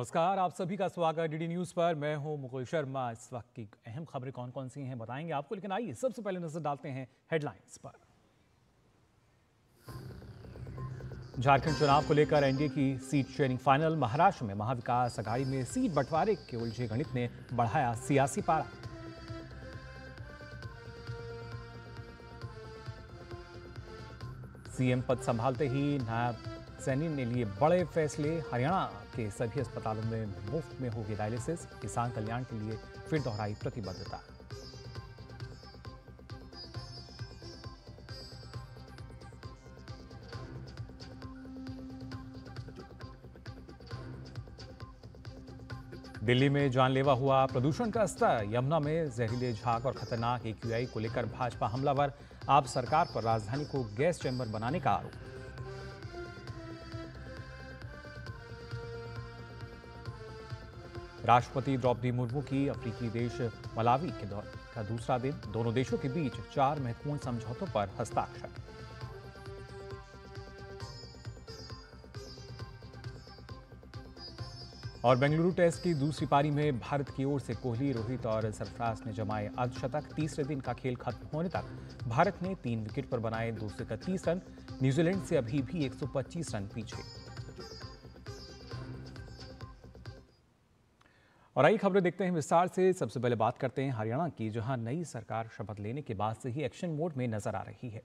नमस्कार आप सभी का स्वागत डीडी न्यूज पर मैं हूं मुकुल शर्मा इस वक्त की अहम खबरें कौन कौन सी हैं बताएंगे आपको लेकिन आइए सबसे पहले नजर डालते हैं हेडलाइंस पर झारखंड चुनाव को लेकर एनडीए की सीट शेयरिंग फाइनल महाराष्ट्र में महाविकास अघाड़ी में सीट बंटवारे के उलझे गणित ने बढ़ाया सियासी पारा सीएम पद संभालते ही नायब सैनी ने लिए बड़े फैसले हरियाणा के सभी अस्पतालों में मुफ्त में होगी डायलिसिस किसान कल्याण के लिए फिर दोहराई प्रतिबद्धता दिल्ली में जानलेवा हुआ प्रदूषण का स्तर यमुना में जहरीले झाक और खतरनाक एक्यूआई को लेकर भाजपा हमलावर आप सरकार पर राजधानी को गैस चैंबर बनाने का आरोप राष्ट्रपति द्रौपदी मुर्मू की अफ्रीकी देश मलावी के दौर का दूसरा दिन दोनों देशों के बीच चार महत्वपूर्ण समझौतों पर हस्ताक्षर और बेंगलुरु टेस्ट की दूसरी पारी में भारत की ओर से कोहली रोहित और सरफराज ने जमाए अर्धशतक तीसरे दिन का खेल खत्म होने तक भारत ने तीन विकेट पर बनाए दो रन न्यूजीलैंड से अभी भी 125 रन पीछे और आई खबरें देखते हैं विस्तार से सबसे पहले बात करते हैं हरियाणा की जहां नई सरकार शपथ लेने के बाद से ही एक्शन मोड में नजर आ रही है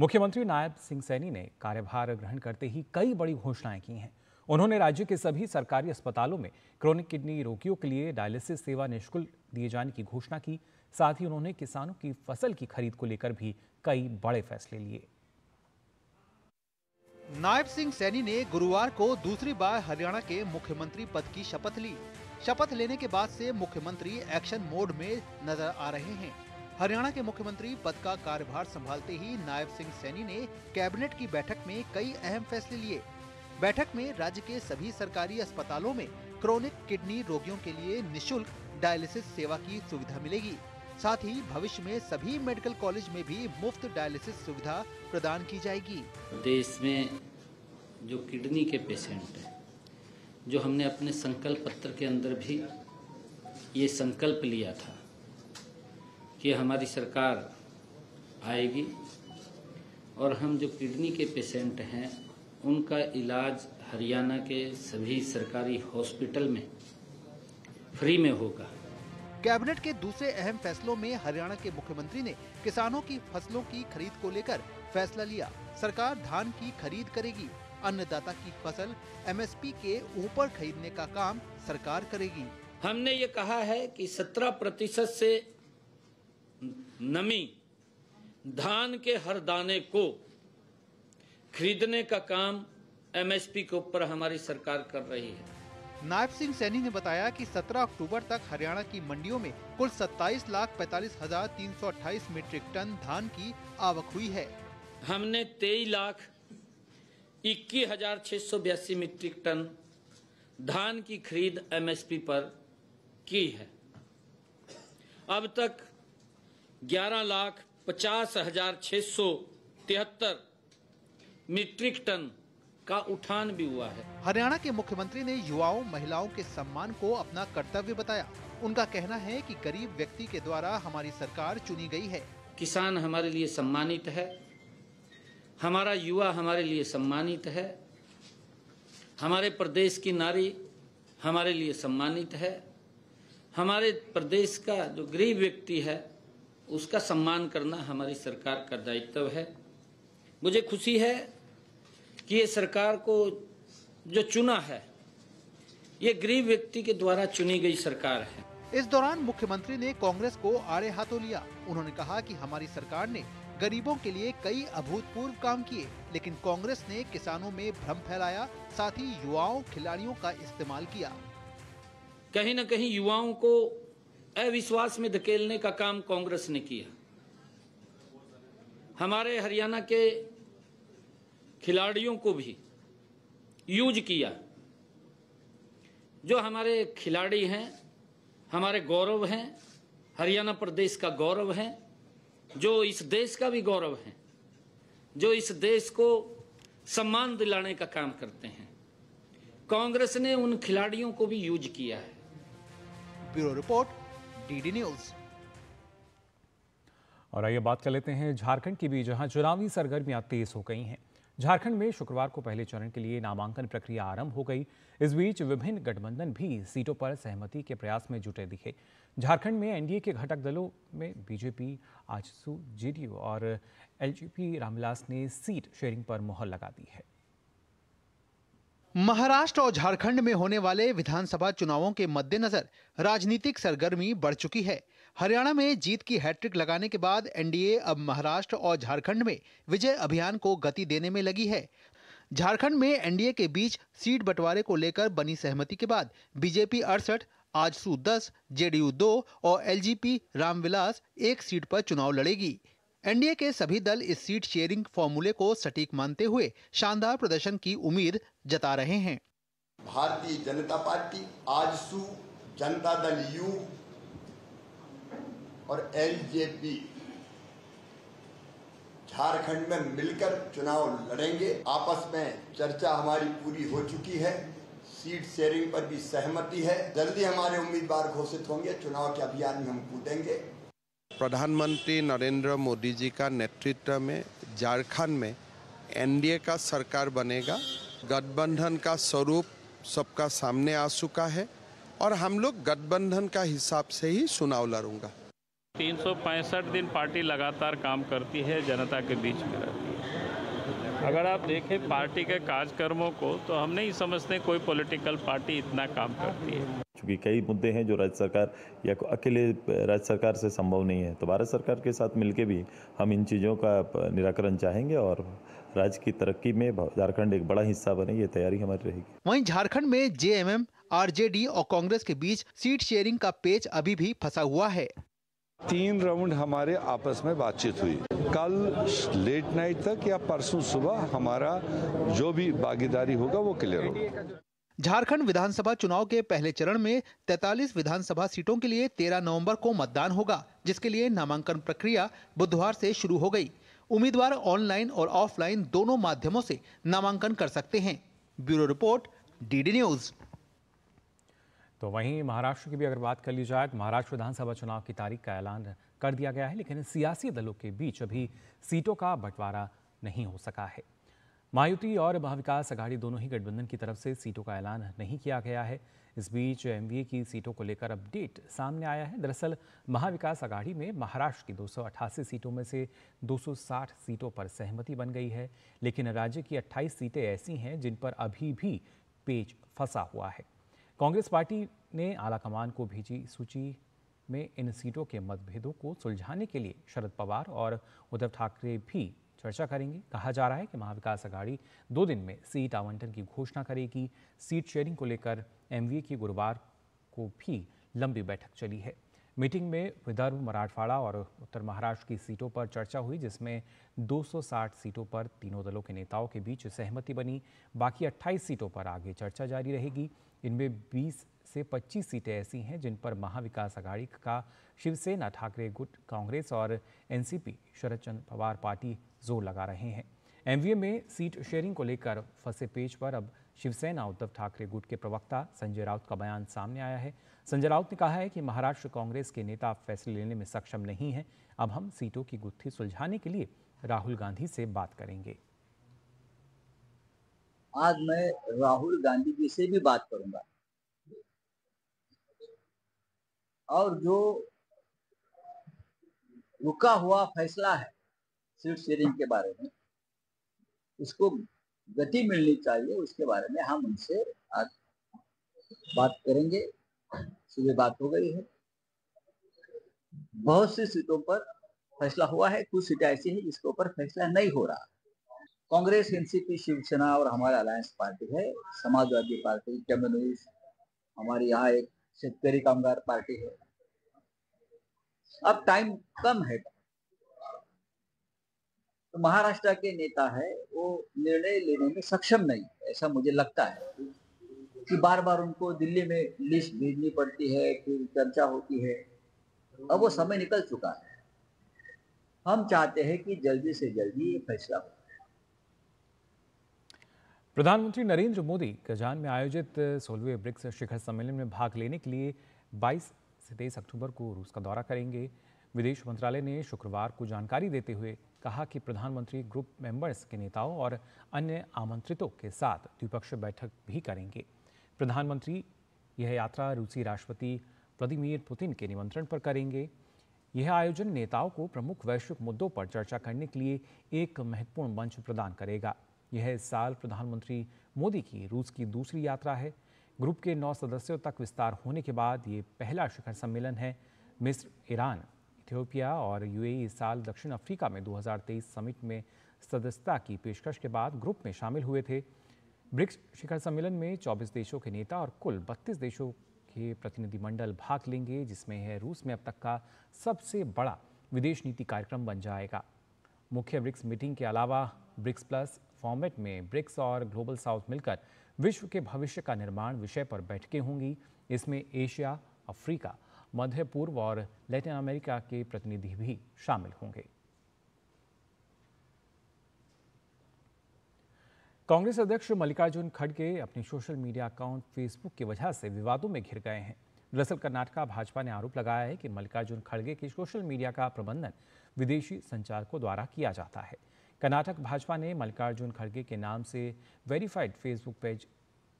मुख्यमंत्री नायब सिंह सैनी ने कार्यभार ग्रहण करते ही कई बड़ी घोषणाएं की हैं उन्होंने राज्य के सभी सरकारी अस्पतालों में क्रोनिक किडनी रोगियों के लिए डायलिसिस सेवा निःशुल्क दिए जाने की घोषणा की साथ ही उन्होंने किसानों की फसल की खरीद को लेकर भी कई बड़े फैसले लिए नायब सिंह सैनी ने गुरुवार को दूसरी बार हरियाणा के मुख्यमंत्री पद की शपथ ली शपथ लेने के बाद से मुख्यमंत्री एक्शन मोड में नजर आ रहे हैं हरियाणा के मुख्यमंत्री पद का कार्यभार संभालते ही नायब सिंह सैनी ने कैबिनेट की बैठक में कई अहम फैसले लिए बैठक में राज्य के सभी सरकारी अस्पतालों में क्रोनिक किडनी रोगियों के लिए निशुल्क डायलिसिस सेवा की सुविधा मिलेगी साथ ही भविष्य में सभी मेडिकल कॉलेज में भी मुफ्त डायलिसिस सुविधा प्रदान की जाएगी देश में जो किडनी के पेशेंट है जो हमने अपने संकल्प पत्र के अंदर भी ये संकल्प लिया था कि हमारी सरकार आएगी और हम जो किडनी के पेशेंट हैं उनका इलाज हरियाणा के सभी सरकारी हॉस्पिटल में फ्री में होगा कैबिनेट के दूसरे अहम फैसलों में हरियाणा के मुख्यमंत्री ने किसानों की फसलों की खरीद को लेकर फैसला लिया सरकार धान की खरीद करेगी अन्नदाता की फसल एमएसपी के ऊपर खरीदने का काम सरकार करेगी हमने ये कहा है कि 17 प्रतिशत से नमी धान के हर दाने को खरीदने का काम एमएसपी के ऊपर हमारी सरकार कर रही है नायब सिंह सैनी ने बताया कि 17 अक्टूबर तक हरियाणा की मंडियों में कुल सत्ताईस लाख पैतालीस हजार तीन मीट्रिक टन धान की आवक हुई है हमने तेईस लाख इक्कीस हजार छह सौ बयासी मीट्रिक टन धान की खरीद एमएसपी पर की है अब तक ग्यारह लाख पचास हजार छह सौ तिहत्तर मीट्रिक टन का उठान भी हुआ है हरियाणा के मुख्यमंत्री ने युवाओं महिलाओं के सम्मान को अपना कर्तव्य बताया उनका कहना है कि गरीब व्यक्ति के द्वारा हमारी सरकार चुनी गई है किसान हमारे लिए सम्मानित है हमारा युवा हमारे लिए सम्मानित है हमारे प्रदेश की नारी हमारे लिए सम्मानित है हमारे प्रदेश का जो गरीब व्यक्ति है उसका सम्मान करना हमारी सरकार का दायित्व है मुझे खुशी है कि ये सरकार को जो चुना है ये गरीब व्यक्ति के द्वारा चुनी गई सरकार है इस दौरान मुख्यमंत्री ने कांग्रेस को आड़े हाथों लिया उन्होंने कहा कि हमारी सरकार ने गरीबों के लिए कई अभूतपूर्व काम किए लेकिन कांग्रेस ने किसानों में भ्रम फैलाया साथ ही युवाओं खिलाड़ियों का इस्तेमाल किया कहीं ना कहीं युवाओं को अविश्वास में धकेलने का काम कांग्रेस ने किया हमारे हरियाणा के खिलाड़ियों को भी यूज किया जो हमारे खिलाड़ी हैं हमारे गौरव हैं हरियाणा प्रदेश का गौरव है जो इस देश का भी गौरव है जो इस देश को सम्मान दिलाने का काम करते हैं कांग्रेस ने उन खिलाड़ियों को भी यूज किया है ब्यूरो रिपोर्ट डीडी न्यूज़ और आइए बात कर लेते हैं झारखंड की भी जहां चुनावी सरगर्मियां तेज हो गई हैं झारखंड में शुक्रवार को पहले चरण के लिए नामांकन प्रक्रिया आरंभ हो गई इस बीच विभिन्न गठबंधन भी सीटों पर सहमति के प्रयास में जुटे दिखे झारखंड में एनडीए के घटक दलों में बीजेपी आजसू जेडीयू और एलजेपी रामविलास ने सीट शेयरिंग पर मोहर लगा दी है महाराष्ट्र और झारखंड में होने वाले विधानसभा चुनावों के मद्देनजर राजनीतिक सरगर्मी बढ़ चुकी है हरियाणा में जीत की हैट्रिक लगाने के बाद एनडीए अब महाराष्ट्र और झारखंड में विजय अभियान को गति देने में लगी है झारखंड में एनडीए के बीच सीट बंटवारे को लेकर बनी सहमति के बाद बीजेपी अड़सठ आजसू दस जेडीयू दो और एलजीपी रामविलास एक सीट पर चुनाव लड़ेगी एनडीए के सभी दल इस सीट शेयरिंग फॉर्मूले को सटीक मानते हुए शानदार प्रदर्शन की उम्मीद जता रहे हैं भारतीय जनता पार्टी आजसू जनता दल यू और एलजेपी झारखंड में मिलकर चुनाव लड़ेंगे आपस में चर्चा हमारी पूरी हो चुकी है सीट शेयरिंग पर भी सहमति है जल्दी हमारे उम्मीदवार घोषित होंगे चुनाव के अभियान में हम कूदेंगे प्रधानमंत्री नरेंद्र मोदी जी का नेतृत्व में झारखंड में एनडीए का सरकार बनेगा गठबंधन का स्वरूप सबका सामने आ चुका है और हम लोग गठबंधन का हिसाब से ही चुनाव लड़ूंगा तीन दिन पार्टी लगातार काम करती है जनता के बीच में रहती है अगर आप देखें पार्टी के कार्यक्रमों को तो हम नहीं समझते कोई पॉलिटिकल पार्टी इतना काम करती है चूँकि कई मुद्दे हैं जो राज्य सरकार या अकेले राज्य सरकार से संभव नहीं है तो भारत सरकार के साथ मिलकर भी हम इन चीज़ों का निराकरण चाहेंगे और राज्य की तरक्की में झारखंड एक बड़ा हिस्सा बने ये तैयारी हमारी रहेगी वहीं झारखंड में जेएमएम आरजेडी और कांग्रेस के बीच सीट शेयरिंग का पेच अभी भी फंसा हुआ है तीन राउंड हमारे आपस में बातचीत हुई कल लेट नाइट तक या परसों सुबह हमारा जो भी भागीदारी होगा वो क्लियर होगा झारखंड विधानसभा चुनाव के पहले चरण में 43 विधानसभा सीटों के लिए 13 नवंबर को मतदान होगा जिसके लिए नामांकन प्रक्रिया बुधवार से शुरू हो गई उम्मीदवार ऑनलाइन और ऑफलाइन दोनों माध्यमों से नामांकन कर सकते हैं ब्यूरो रिपोर्ट डीडी न्यूज़ तो वहीं महाराष्ट्र की भी अगर बात कर ली जाए तो महाराष्ट्र विधानसभा चुनाव की तारीख का ऐलान कर दिया गया है लेकिन सियासी दलों के बीच अभी सीटों का बंटवारा नहीं हो सका है मायुति और महाविकास अघाड़ी दोनों ही गठबंधन की तरफ से सीटों का ऐलान नहीं किया गया है इस बीच एम की सीटों को लेकर अपडेट सामने आया है दरअसल महाविकास अघाड़ी में महाराष्ट्र की दो सीटों में से 260 सीटों पर सहमति बन गई है लेकिन राज्य की 28 सीटें ऐसी हैं जिन पर अभी भी पेच फंसा हुआ है कांग्रेस पार्टी ने आला कमान को भेजी सूची में इन सीटों के मतभेदों को सुलझाने के लिए शरद पवार और उद्धव ठाकरे भी चर्चा करेंगे कहा जा रहा है कि महाविकास अघाड़ी दो दिन में सीट आवंटन की घोषणा करेगी सीट शेयरिंग को लेकर एम की गुरुवार को भी लंबी बैठक चली है मीटिंग में विदर्भ मराठवाड़ा और उत्तर महाराष्ट्र की सीटों पर चर्चा हुई जिसमें 260 सीटों पर तीनों दलों के नेताओं के बीच सहमति बनी बाकी 28 सीटों पर आगे चर्चा जारी रहेगी इनमें 20 से 25 सीटें ऐसी हैं जिन पर महाविकास आघाड़ी का शिवसेना ठाकरे गुट कांग्रेस और एनसीपी शरद चंद पवार पार्टी जोर लगा रहे हैं एमवीए में सीट शेयरिंग को लेकर फंसे पेज पर अब शिवसेना उद्धव ठाकरे गुट के प्रवक्ता संजय राउत का बयान सामने आया है संजय राउत ने कहा है कि महाराष्ट्र कांग्रेस के नेता फैसले लेने में सक्षम नहीं है अब हम सीटों की गुत्थी सुलझाने के लिए राहुल गांधी से बात करेंगे आज मैं राहुल गांधी जी से भी बात करूंगा और जो रुका हुआ फैसला है सीट शेयरिंग के बारे में उसको गति मिलनी चाहिए उसके बारे में हम उनसे आज बात करेंगे सुबह बात हो गई है बहुत सी सीटों पर फैसला हुआ है कुछ सीटें ऐसी है जिसके ऊपर फैसला नहीं हो रहा कांग्रेस एनसीपी शिवसेना और हमारा अलायंस पार्टी है समाजवादी पार्टी कम्युनिस्ट हमारे यहाँ एक शेतकारी कामगार पार्टी है अब टाइम कम है तो महाराष्ट्र के नेता है वो निर्णय लेने में सक्षम नहीं ऐसा मुझे लगता है कि बार बार उनको दिल्ली में लिस्ट भेजनी पड़ती है फिर चर्चा होती है अब वो समय निकल चुका है हम चाहते हैं कि जल्दी से जल्दी ये फैसला हो प्रधानमंत्री नरेंद्र मोदी कजान में आयोजित सोलहवें ब्रिक्स शिखर सम्मेलन में भाग लेने के लिए 22 से तेईस अक्टूबर को रूस का दौरा करेंगे विदेश मंत्रालय ने शुक्रवार को जानकारी देते हुए कहा कि प्रधानमंत्री ग्रुप मेंबर्स के नेताओं और अन्य आमंत्रितों के साथ द्विपक्षीय बैठक भी करेंगे प्रधानमंत्री यह यात्रा रूसी राष्ट्रपति व्लादिमीर पुतिन के निमंत्रण पर करेंगे यह आयोजन नेताओं को प्रमुख वैश्विक मुद्दों पर चर्चा करने के लिए एक महत्वपूर्ण मंच प्रदान करेगा यह इस साल प्रधानमंत्री मोदी की रूस की दूसरी यात्रा है ग्रुप के नौ सदस्यों तक विस्तार होने के बाद ये पहला शिखर सम्मेलन है मिस्र ईरान इथियोपिया और यूएई इस साल दक्षिण अफ्रीका में 2023 समिट में सदस्यता की पेशकश के बाद ग्रुप में शामिल हुए थे ब्रिक्स शिखर सम्मेलन में 24 देशों के नेता और कुल 32 देशों के प्रतिनिधिमंडल भाग लेंगे जिसमें यह रूस में अब तक का सबसे बड़ा विदेश नीति कार्यक्रम बन जाएगा मुख्य ब्रिक्स मीटिंग के अलावा ब्रिक्स प्लस फॉर्मेट में ब्रिक्स और ग्लोबल साउथ मिलकर विश्व के भविष्य का निर्माण विषय पर बैठकें होंगी इसमें एशिया अफ्रीका मध्य पूर्व और लैटिन अमेरिका के प्रतिनिधि भी शामिल होंगे कांग्रेस अध्यक्ष मल्लिकार्जुन खड़गे अपने सोशल मीडिया अकाउंट फेसबुक की वजह से विवादों में घिर गए हैं दरअसल कर्नाटका भाजपा ने आरोप लगाया है कि मल्लिकार्जुन खड़गे के सोशल मीडिया का प्रबंधन विदेशी संचालकों द्वारा किया जाता है कर्नाटक भाजपा ने मल्लिकार्जुन खड़गे के नाम से वेरीफाइड फेसबुक पेज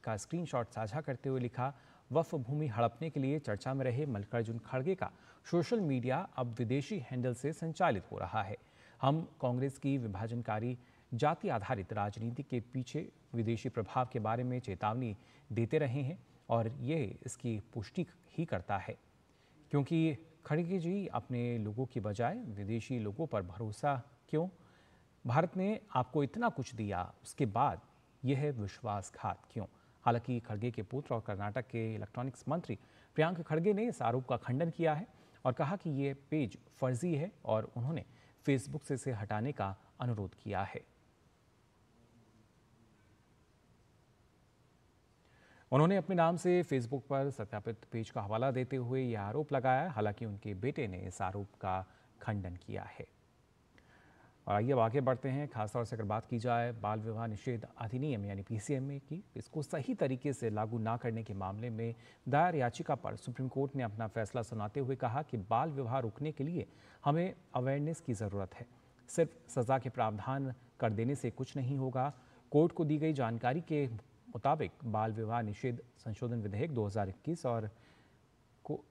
का स्क्रीनशॉट साझा करते हुए लिखा वफ भूमि हड़पने के लिए चर्चा में रहे मल्लिकार्जुन खड़गे का सोशल मीडिया अब विदेशी हैंडल से संचालित हो रहा है हम कांग्रेस की विभाजनकारी जाति आधारित राजनीति के पीछे विदेशी प्रभाव के बारे में चेतावनी देते रहे हैं और ये इसकी पुष्टि ही करता है क्योंकि खड़गे जी अपने लोगों की बजाय विदेशी लोगों पर भरोसा क्यों भारत ने आपको इतना कुछ दिया उसके बाद यह है विश्वासघात क्यों हालांकि खड़गे के पुत्र और कर्नाटक के इलेक्ट्रॉनिक्स मंत्री प्रियंक खड़गे ने इस आरोप का खंडन किया है और कहा कि ये पेज फर्जी है और उन्होंने फेसबुक से इसे हटाने का अनुरोध किया है उन्होंने अपने नाम से फेसबुक पर सत्यापित पेज का हवाला देते हुए यह आरोप लगाया हालांकि उनके बेटे ने इस आरोप का खंडन किया है और आइए अब आगे बढ़ते हैं खासतौर से अगर बात की जाए बाल विवाह निषेध अधिनियम यानी पीसीएमए की इसको सही तरीके से लागू ना करने के मामले में दायर याचिका पर सुप्रीम कोर्ट ने अपना फैसला सुनाते हुए कहा कि बाल विवाह रोकने के लिए हमें अवेयरनेस की ज़रूरत है सिर्फ सज़ा के प्रावधान कर देने से कुछ नहीं होगा कोर्ट को दी गई जानकारी के मुताबिक बाल विवाह निषेध संशोधन विधेयक दो और को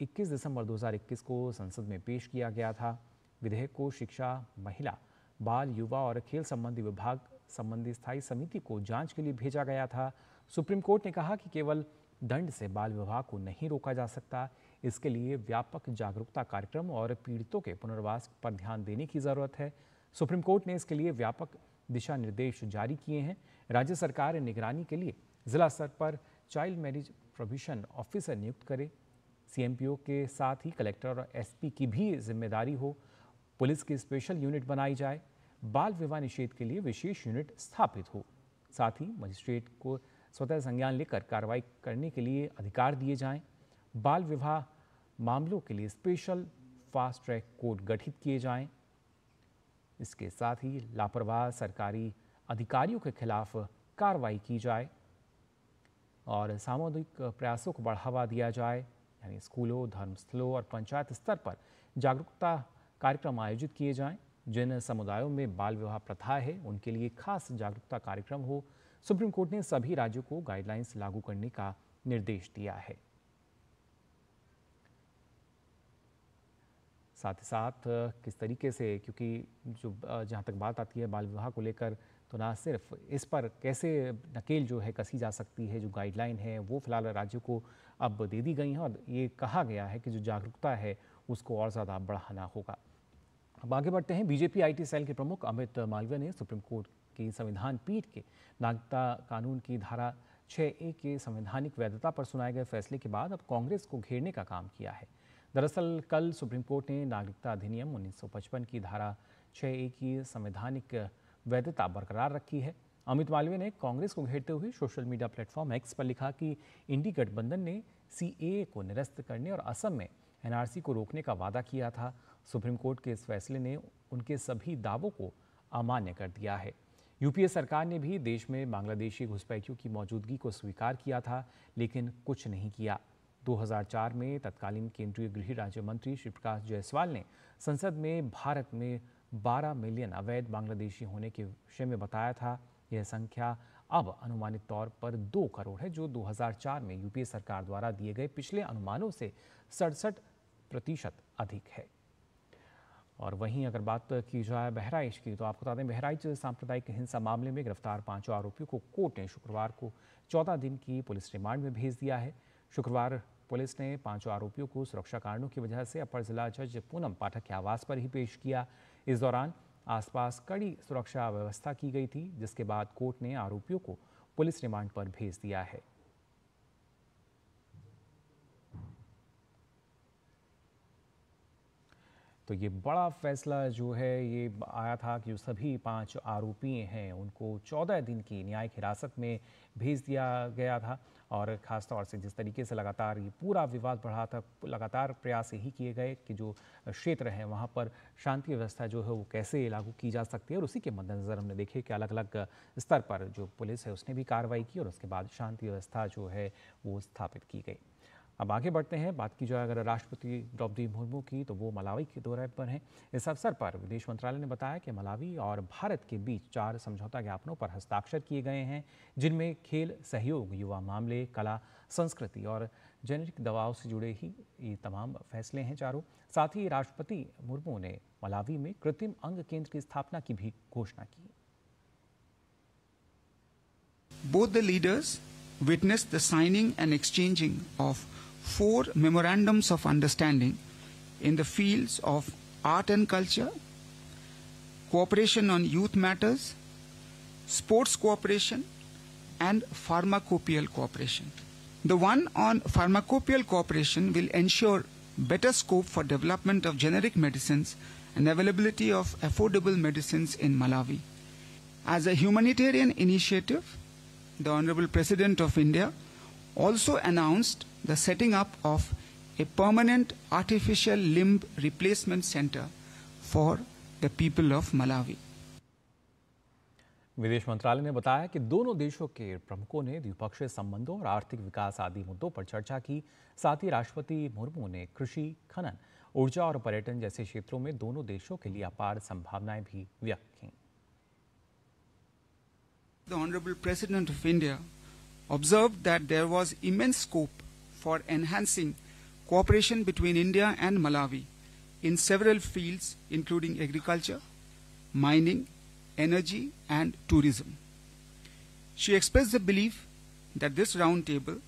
इक्कीस दिसंबर दो को संसद में पेश किया गया था विधेयक को शिक्षा महिला बाल युवा और खेल संबंधी विभाग संबंधी स्थायी समिति को जांच के लिए भेजा गया था सुप्रीम कोर्ट ने कहा कि केवल दंड से बाल विवाह को नहीं रोका जा सकता इसके लिए व्यापक जागरूकता कार्यक्रम और पीड़ितों के पुनर्वास पर ध्यान देने की जरूरत है सुप्रीम कोर्ट ने इसके लिए व्यापक दिशा निर्देश जारी किए हैं राज्य सरकार निगरानी के लिए जिला स्तर पर चाइल्ड मैरिज प्रोविशन ऑफिसर नियुक्त करे सीएमपीओ के साथ ही कलेक्टर और एसपी की भी जिम्मेदारी हो पुलिस की स्पेशल यूनिट बनाई जाए बाल विवाह निषेध के लिए विशेष यूनिट स्थापित हो साथ ही मजिस्ट्रेट को स्वतः संज्ञान लेकर कार्रवाई करने के लिए अधिकार दिए जाएं बाल विवाह मामलों के लिए स्पेशल फास्ट ट्रैक कोर्ट गठित किए जाएं इसके साथ ही लापरवाह सरकारी अधिकारियों के खिलाफ कार्रवाई की जाए और सामूहिक प्रयासों को बढ़ावा दिया जाए यानी स्कूलों धर्मस्थलों और पंचायत स्तर पर जागरूकता कार्यक्रम आयोजित किए जाएं जिन समुदायों में बाल विवाह प्रथा है उनके लिए खास जागरूकता कार्यक्रम हो सुप्रीम कोर्ट ने सभी राज्यों को गाइडलाइंस लागू करने का निर्देश दिया है साथ ही साथ किस तरीके से क्योंकि जो जहाँ तक बात आती है बाल विवाह को लेकर तो ना सिर्फ इस पर कैसे नकेल जो है कसी जा सकती है जो गाइडलाइन है वो फिलहाल राज्यों को अब दे दी गई हैं और ये कहा गया है कि जो जागरूकता है उसको और ज़्यादा बढ़ाना होगा अब आगे बढ़ते हैं बीजेपी आईटी सेल के प्रमुख अमित मालवीय ने सुप्रीम कोर्ट की संविधान पीठ के नागरिकता कानून की धारा छः ए के संवैधानिक वैधता पर सुनाए गए फैसले के बाद अब कांग्रेस को घेरने का काम किया है दरअसल कल सुप्रीम कोर्ट ने नागरिकता अधिनियम 1955 की धारा छः ए की संवैधानिक वैधता बरकरार रखी है अमित मालवीय ने कांग्रेस को घेरते हुए सोशल मीडिया प्लेटफॉर्म एक्स पर लिखा कि इंडी गठबंधन ने सी को निरस्त करने और असम में एनआरसी को रोकने का वादा किया था सुप्रीम कोर्ट के इस फैसले ने उनके सभी दावों को अमान्य कर दिया है यूपीए सरकार ने भी देश में बांग्लादेशी घुसपैठियों की मौजूदगी को स्वीकार किया था लेकिन कुछ नहीं किया 2004 में तत्कालीन केंद्रीय गृह राज्य मंत्री श्री प्रकाश जायसवाल ने संसद में भारत में 12 मिलियन अवैध बांग्लादेशी होने के विषय में बताया था यह संख्या अब अनुमानित तौर पर दो करोड़ है जो 2004 में यूपीए सरकार द्वारा दिए गए पिछले अनुमानों से सड़सठ प्रतिशत अधिक है और वहीं अगर बात की जाए बहराइच की तो आपको बता दें बहराइच सांप्रदायिक हिंसा मामले में गिरफ्तार पांचों आरोपियों को कोर्ट ने शुक्रवार को चौदह दिन की पुलिस रिमांड में भेज दिया है शुक्रवार पुलिस ने पांचों आरोपियों को सुरक्षा कारणों की वजह से अपर जिला जज पूनम पाठक के आवास पर ही पेश किया इस दौरान आसपास कड़ी सुरक्षा व्यवस्था की गई थी जिसके बाद कोर्ट ने आरोपियों को पुलिस रिमांड पर भेज दिया है तो ये बड़ा फैसला जो है ये आया था कि जो सभी पांच आरोपी हैं उनको चौदह दिन की न्यायिक हिरासत में भेज दिया गया था और ख़ास तौर से जिस तरीके से लगातार ये पूरा विवाद बढ़ा था लगातार प्रयास यही किए गए कि जो क्षेत्र हैं वहाँ पर शांति व्यवस्था जो है वो कैसे लागू की जा सकती है और उसी के मद्देनज़र हमने देखे कि अलग अलग स्तर पर जो पुलिस है उसने भी कार्रवाई की और उसके बाद शांति व्यवस्था जो है वो स्थापित की गई अब आगे बढ़ते हैं बात की जाए अगर राष्ट्रपति द्रौपदी मुर्मू की तो वो मलावी के दौरे पर हैं इस अवसर पर विदेश मंत्रालय ने बताया कि मलावी और भारत के बीच चार समझौता ज्ञापनों पर हस्ताक्षर किए गए हैं जिनमें खेल सहयोग युवा मामले कला संस्कृति और जेनेटिक दवाओं से जुड़े ही ये तमाम फैसले हैं चारों साथ ही राष्ट्रपति मुर्मू ने मलावी में कृत्रिम अंग केंद्र की स्थापना की भी घोषणा की Both the leaders witnessed the signing and exchanging of four memorandums of understanding in the fields of art and culture, cooperation on youth matters, sports cooperation, and pharmacopoeial cooperation. The one on pharmacopoeial cooperation will ensure better scope for development of generic medicines and availability of affordable medicines in Malawi. As a humanitarian initiative, the Honorable President of India also announced the setting up of a permanent artificial limb replacement center for the people of Malawi. विदेश मंत्रालय ने बताया कि दोनों देशों के प्रमुखों ने द्विपक्षीय संबंधों और आर्थिक विकास आदि मुद्दों पर चर्चा की साथ ही राष्ट्रपति मुर्मू ने कृषि खनन ऊर्जा और पर्यटन जैसे क्षेत्रों में दोनों देशों के लिए अपार संभावनाएं भी व्यक्त की The Honorable President of India observed that there was immense scope for enhancing cooperation between India and Malawi in several fields including agriculture, mining, energy and tourism. She expressed the belief that this roundtable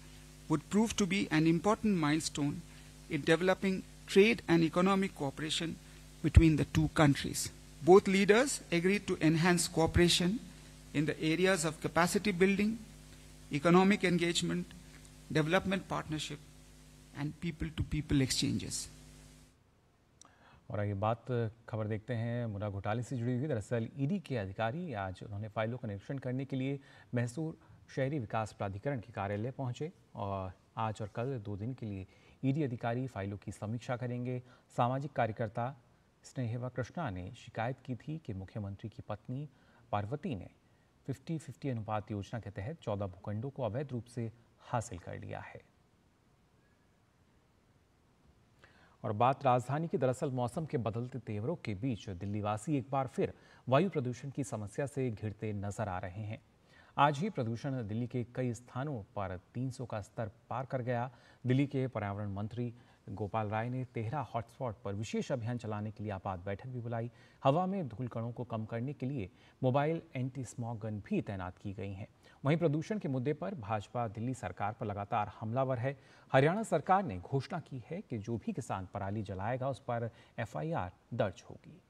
would prove to be an important milestone in developing trade and economic cooperation between the two countries. Both leaders agreed to enhance cooperation in the areas of capacity building, economic engagement, development partnership, and people-to-people exchanges. और आगे बात खबर देखते हैं मुरा घोटाले से जुड़ी हुई दरअसल ईडी e के अधिकारी आज उन्होंने फाइलों का निरीक्षण करने के लिए मैसूर शहरी विकास प्राधिकरण के कार्यालय पहुंचे और आज और कल दो दिन के लिए ईडी e अधिकारी फाइलों की समीक्षा करेंगे सामाजिक कार्यकर्ता स्नेहवा कृष्णा ने शिकायत की थी कि मुख्यमंत्री की पत्नी पार्वती ने फिफ्टी फिफ्टी अनुपात योजना के तहत चौदह भूखंडों को अवैध रूप से हासिल कर लिया है और बात राजधानी की दरअसल मौसम के बदलते तेवरों के बीच दिल्लीवासी एक बार फिर वायु प्रदूषण की समस्या से घिरते नजर आ रहे हैं आज ही प्रदूषण दिल्ली के कई स्थानों पर 300 का स्तर पार कर गया दिल्ली के पर्यावरण मंत्री गोपाल राय ने तेहरा हॉटस्पॉट पर विशेष अभियान चलाने के लिए आपात बैठक भी बुलाई हवा में धूल कणों को कम करने के लिए मोबाइल एंटी स्मॉग गन भी तैनात की गई हैं वहीं प्रदूषण के मुद्दे पर भाजपा दिल्ली सरकार पर लगातार हमलावर है हरियाणा सरकार ने घोषणा की है कि जो भी किसान पराली जलाएगा उस पर एफ दर्ज होगी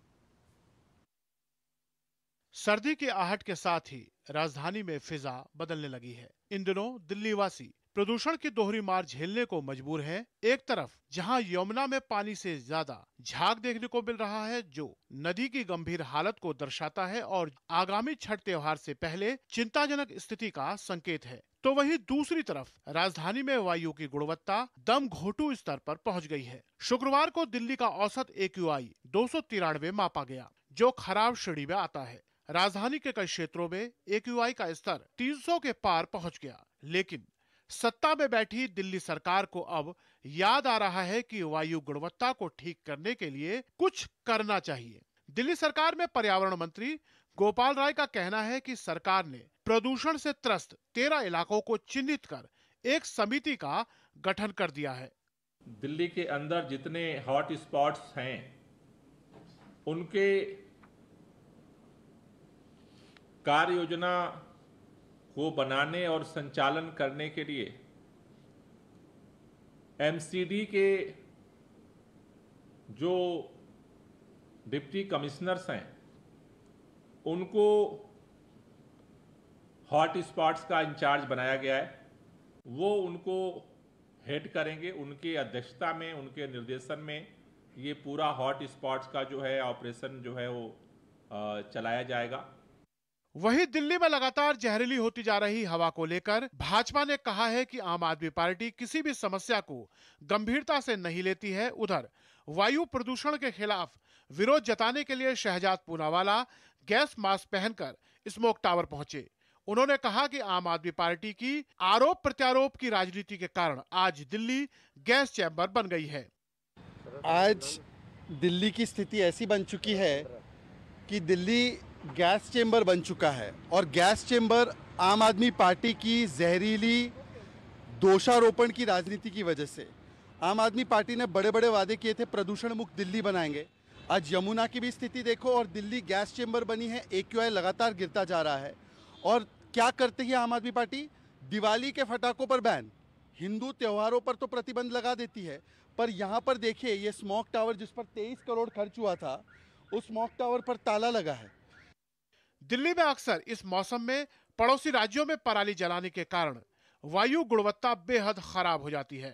सर्दी के आहट के साथ ही राजधानी में फिजा बदलने लगी है इन दिनों दिल्लीवासी प्रदूषण की दोहरी मार झेलने को मजबूर है एक तरफ जहां यमुना में पानी से ज्यादा झाग देखने को मिल रहा है जो नदी की गंभीर हालत को दर्शाता है और आगामी छठ त्योहार से पहले चिंताजनक स्थिति का संकेत है तो वही दूसरी तरफ राजधानी में वायु की गुणवत्ता दम घोटू स्तर पर पहुंच गई है शुक्रवार को दिल्ली का औसत ए क्यू आई दो मापा गया जो खराब श्रेणी में आता है राजधानी के कई क्षेत्रों में ए का स्तर 300 के पार पहुंच गया लेकिन सत्ता में बैठी दिल्ली सरकार को अब याद आ रहा है कि वायु गुणवत्ता को ठीक करने के लिए कुछ करना चाहिए दिल्ली सरकार में पर्यावरण मंत्री गोपाल राय का कहना है कि सरकार ने प्रदूषण से त्रस्त तेरह इलाकों को चिन्हित कर एक समिति का गठन कर दिया है दिल्ली के अंदर जितने हॉट स्पॉट्स हैं उनके कार्य योजना को बनाने और संचालन करने के लिए एमसीडी के जो डिप्टी कमिश्नर्स हैं उनको हॉट स्पॉट्स का इंचार्ज बनाया गया है वो उनको हेड करेंगे उनके अध्यक्षता में उनके निर्देशन में ये पूरा हॉट स्पॉट्स का जो है ऑपरेशन जो है वो चलाया जाएगा वहीं दिल्ली में लगातार जहरीली होती जा रही हवा को लेकर भाजपा ने कहा है कि आम आदमी पार्टी किसी भी समस्या को गंभीरता से नहीं लेती है उधर वायु प्रदूषण के खिलाफ विरोध जताने के लिए शहजाद पूनावाला गैस मास्क पहनकर स्मोक टावर पहुंचे उन्होंने कहा कि आम आदमी पार्टी की आरोप प्रत्यारोप की राजनीति के कारण आज दिल्ली गैस चैम्बर बन गई है आज दिल्ली की स्थिति ऐसी बन चुकी है कि दिल्ली गैस चेंबर बन चुका है और गैस चेंबर आम आदमी पार्टी की जहरीली दोषारोपण की राजनीति की वजह से आम आदमी पार्टी ने बड़े बड़े वादे किए थे प्रदूषण मुक्त दिल्ली बनाएंगे आज यमुना की भी स्थिति देखो और दिल्ली गैस चेंबर बनी है ए लगातार गिरता जा रहा है और क्या करते ही आम आदमी पार्टी दिवाली के फटाखों पर बैन हिंदू त्योहारों पर तो प्रतिबंध लगा देती है पर यहाँ पर देखिए ये स्मोक टावर जिस पर 23 करोड़ खर्च हुआ था उस स्मोक टावर पर ताला लगा है दिल्ली में अक्सर इस मौसम में पड़ोसी राज्यों में पराली जलाने के कारण वायु गुणवत्ता बेहद खराब हो जाती है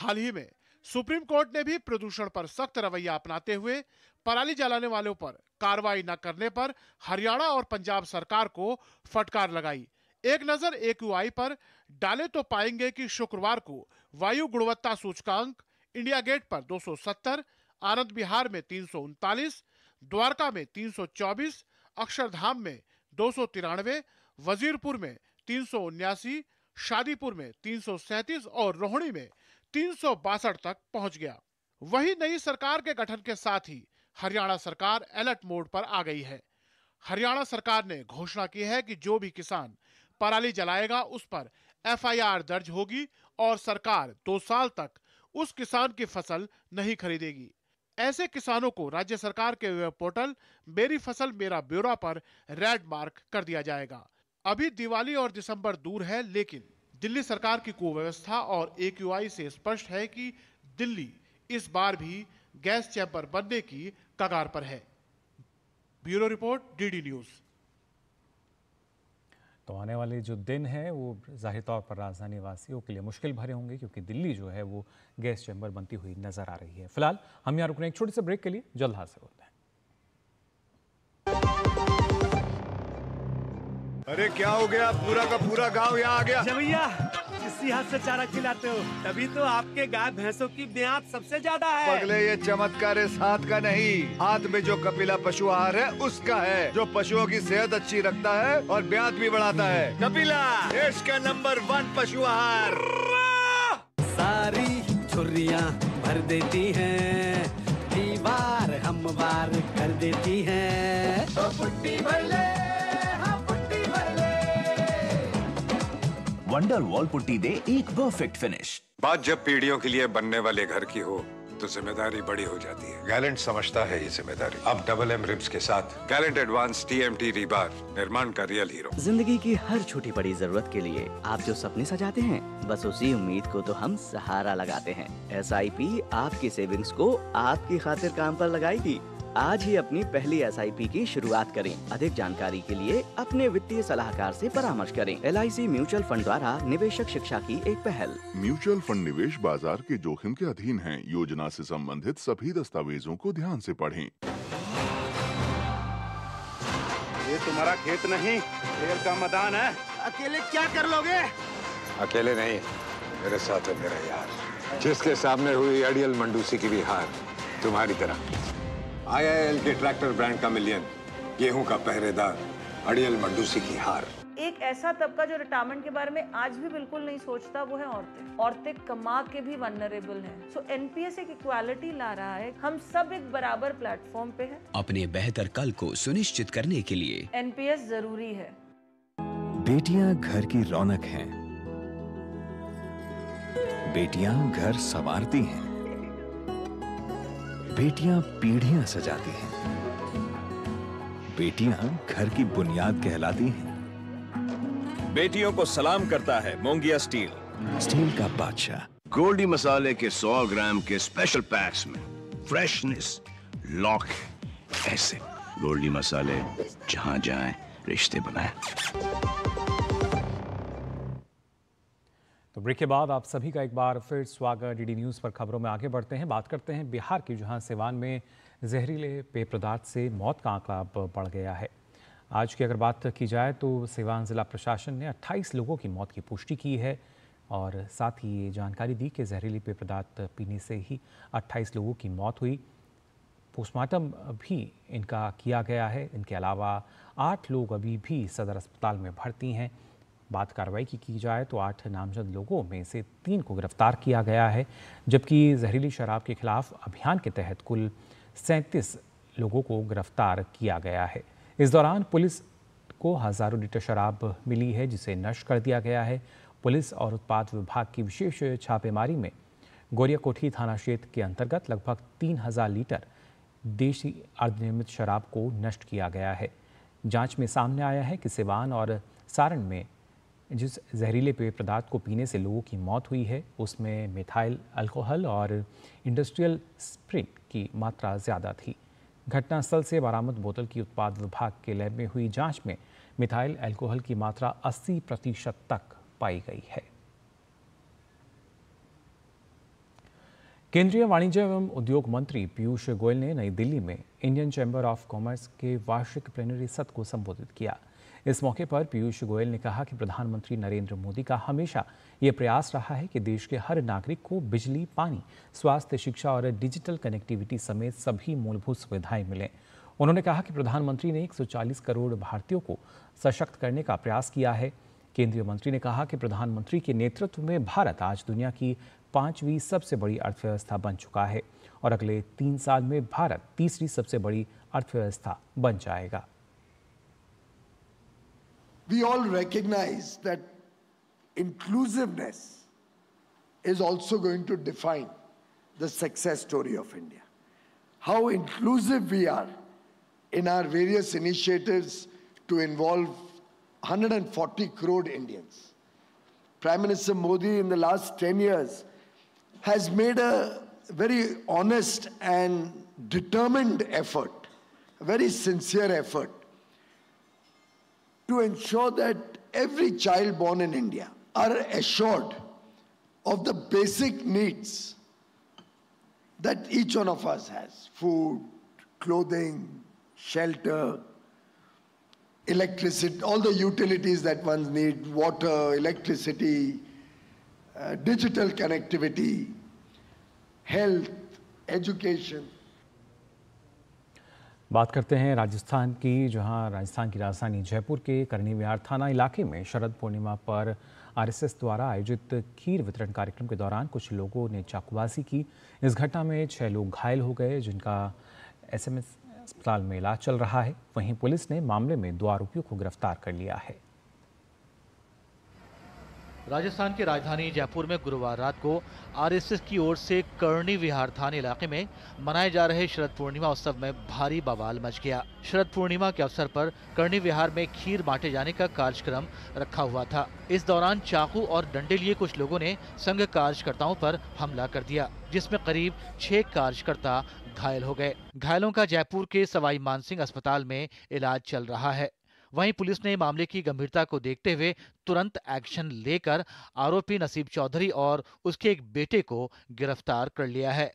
हाल ही में सुप्रीम कोर्ट ने भी प्रदूषण पर सख्त रवैया अपनाते हुए पराली जलाने वालों पर कार्रवाई न करने पर हरियाणा और पंजाब सरकार को फटकार लगाई एक नजर एक पर डाले तो पाएंगे कि शुक्रवार को वायु गुणवत्ता सूचकांक इंडिया गेट पर 270, आनंद विहार में तीन द्वारका में 324, अक्षरधाम में दो वजीरपुर में तीन शादीपुर में तीन और रोहणी में तीन तक पहुंच गया वही नई सरकार के गठन के साथ ही हरियाणा सरकार अलर्ट मोड पर आ गई है हरियाणा सरकार ने घोषणा की है कि जो भी किसान पराली जलाएगा उस पर एफआईआर दर्ज होगी और सरकार दो साल तक उस किसान की फसल नहीं खरीदेगी ऐसे किसानों को राज्य सरकार के वेब पोर्टल मेरी फसल मेरा ब्यौरा पर रेड मार्क कर दिया जाएगा अभी दिवाली और दिसंबर दूर है लेकिन दिल्ली सरकार की कुव्यवस्था और ए से स्पष्ट है कि दिल्ली इस बार भी गैस चैम्बर बनने की कगार पर है ब्यूरो रिपोर्ट डीडी न्यूज़ तो आने वाले जो दिन हैं वो ज़ाहिर तौर पर राजधानी वासियों के लिए मुश्किल भरे होंगे क्योंकि दिल्ली जो है वो गैस चैम्बर बनती हुई नज़र आ रही है फिलहाल हम यहाँ रुक रहे हैं एक छोटे से ब्रेक के लिए जल्द हाजिर होते हैं अरे क्या हो गया पूरा का पूरा गांव यहाँ आ गया देसी हाथ से चारा खिलाते हो तभी तो आपके गाय भैंसों की ब्याज सबसे ज्यादा है अगले ये चमत्कार इस हाथ का नहीं हाथ में जो कपिला पशु आहार है उसका है जो पशुओं की सेहत अच्छी रखता है और ब्याज भी बढ़ाता है कपिला देश का नंबर वन पशु आहार सारी छुरिया भर देती है दीवार हम बार कर देती है तो भर ले वंडर वॉल पुट्टी दे एक परफेक्ट फिनिश बात जब पीढ़ियों के लिए बनने वाले घर की हो तो जिम्मेदारी बड़ी हो जाती है गैलेंट समझता है ये जिम्मेदारी अब डबल एम रिब्स के साथ Galant advance T M T rebar निर्माण का रियल हीरो जिंदगी की हर छोटी बड़ी जरूरत के लिए आप जो सपने सजाते हैं बस उसी उम्मीद को तो हम सहारा लगाते हैं एस आई पी आपकी सेविंग्स को आपकी खातिर काम पर लगाएगी आज ही अपनी पहली एस की शुरुआत करें अधिक जानकारी के लिए अपने वित्तीय सलाहकार ऐसी परामर्श करें एल म्यूचुअल फंड द्वारा निवेशक शिक्षा की एक पहल म्यूचुअल फंड निवेश बाजार के जोखिम के अधीन है योजना ऐसी सम्बन्धित सभी दस्तावेजों को ध्यान ऐसी पढ़े ये तुम्हारा खेत नहीं खेल का मैदान है अकेले क्या कर लोगे अकेले नहीं मेरे साथ है मेरा यार जिसके सामने हुई अड़ियल मंडूसी की भी हार तुम्हारी तरह आईआईएल के ट्रैक्टर ब्रांड का मिलियन गेहूं का पहरेदार अड़ियल मंडूसी की हार एक ऐसा तबका जो रिटायरमेंट के बारे में आज भी बिल्कुल नहीं सोचता वो है औरतें औरतें कमा के भी वनरेबल हैं सो पी एनपीएस एक इक्वालिटी ला रहा है हम सब एक बराबर प्लेटफॉर्म पे हैं अपने बेहतर कल को सुनिश्चित करने के लिए एनपीएस जरूरी है बेटियां घर की रौनक हैं बेटियां घर संवारती हैं बेटियां पीढ़ियां सजाती हैं बेटियां घर की बुनियाद कहलाती हैं बेटियों को सलाम करता है मोंगिया स्टील स्टील का बादशाह गोल्डी मसाले के 100 ग्राम के स्पेशल पैक्स में फ्रेशनेस लॉक ऐसे गोल्डी मसाले जहां जाए रिश्ते बनाए तो ब्रेक के बाद आप सभी का एक बार फिर स्वागत डीडी न्यूज़ पर खबरों में आगे बढ़ते हैं बात करते हैं बिहार की जहां सिवान में जहरीले पेय पदार्थ से मौत का आंकड़ा बढ़ गया है आज की अगर बात की जाए तो सिवान ज़िला प्रशासन ने 28 लोगों की मौत की पुष्टि की है और साथ ही ये जानकारी दी कि जहरीले पेय पदार्थ पीने से ही 28 लोगों की मौत हुई पोस्टमार्टम भी इनका किया गया है इनके अलावा आठ लोग अभी भी सदर अस्पताल में भर्ती हैं बात कार्रवाई की की जाए तो आठ नामजद लोगों में से तीन को गिरफ्तार किया गया है जबकि जहरीली शराब के खिलाफ अभियान के तहत कुल सैंतीस लोगों को गिरफ्तार किया गया है इस दौरान पुलिस को हज़ारों लीटर शराब मिली है जिसे नष्ट कर दिया गया है पुलिस और उत्पाद विभाग की विशेष छापेमारी में गोरियाकोठी थाना क्षेत्र के अंतर्गत लगभग तीन हजार लीटर देशी अर्धनिर्मित शराब को नष्ट किया गया है जांच में सामने आया है कि सिवान और सारण में जिस जहरीले पेय पदार्थ को पीने से लोगों की मौत हुई है उसमें मिथाइल अल्कोहल और इंडस्ट्रियल स्प्रिट की मात्रा ज़्यादा थी घटनास्थल से बरामद बोतल की उत्पाद विभाग के लैब में हुई जांच में मिथाइल अल्कोहल की मात्रा 80 प्रतिशत तक पाई गई है केंद्रीय वाणिज्य एवं उद्योग मंत्री पीयूष गोयल ने नई दिल्ली में इंडियन चैम्बर ऑफ कॉमर्स के वार्षिक प्लेनरी सत्र को संबोधित किया इस मौके पर पीयूष गोयल ने कहा कि प्रधानमंत्री नरेंद्र मोदी का हमेशा ये प्रयास रहा है कि देश के हर नागरिक को बिजली पानी स्वास्थ्य शिक्षा और डिजिटल कनेक्टिविटी समेत सभी मूलभूत सुविधाएं मिलें उन्होंने कहा कि प्रधानमंत्री ने 140 करोड़ भारतीयों को सशक्त करने का प्रयास किया है केंद्रीय मंत्री ने कहा कि प्रधानमंत्री के नेतृत्व में भारत आज दुनिया की पांचवी सबसे बड़ी अर्थव्यवस्था बन चुका है और अगले तीन साल में भारत तीसरी सबसे बड़ी अर्थव्यवस्था बन जाएगा we all recognize that inclusiveness is also going to define the success story of India. How inclusive we are in our various initiatives to involve 140 crore Indians. Prime Minister Modi in the last 10 years has made a very honest and determined effort, a very sincere effort to ensure that every child born in India are assured of the basic needs that each one of us has food, clothing, shelter, electricity, all the utilities that one needs, water, electricity, uh, digital connectivity, health, education. बात करते हैं राजस्थान की जहां राजस्थान की राजधानी जयपुर के करनी विहार थाना इलाके में शरद पूर्णिमा पर आरएसएस द्वारा आयोजित खीर वितरण कार्यक्रम के दौरान कुछ लोगों ने चाकूबाजी की इस घटना में छह लोग घायल हो गए जिनका एसएमएस अस्पताल में इलाज चल रहा है वहीं पुलिस ने मामले में दो आरोपियों को गिरफ्तार कर लिया है राजस्थान की राजधानी जयपुर में गुरुवार रात को आरएसएस की ओर से करणी विहार थाने इलाके में मनाए जा रहे शरद पूर्णिमा उत्सव में भारी बवाल मच गया शरद पूर्णिमा के अवसर पर करणी विहार में खीर बांटे जाने का कार्यक्रम रखा हुआ था इस दौरान चाकू और डंडे लिए कुछ लोगों ने संघ कार्यकर्ताओं पर हमला कर दिया जिसमें करीब छह कार्यकर्ता घायल हो गए घायलों का जयपुर के सवाई मानसिंह अस्पताल में इलाज चल रहा है वहीं पुलिस ने मामले की गंभीरता को देखते हुए तुरंत एक्शन लेकर आरोपी नसीब चौधरी और उसके एक बेटे को गिरफ्तार कर लिया है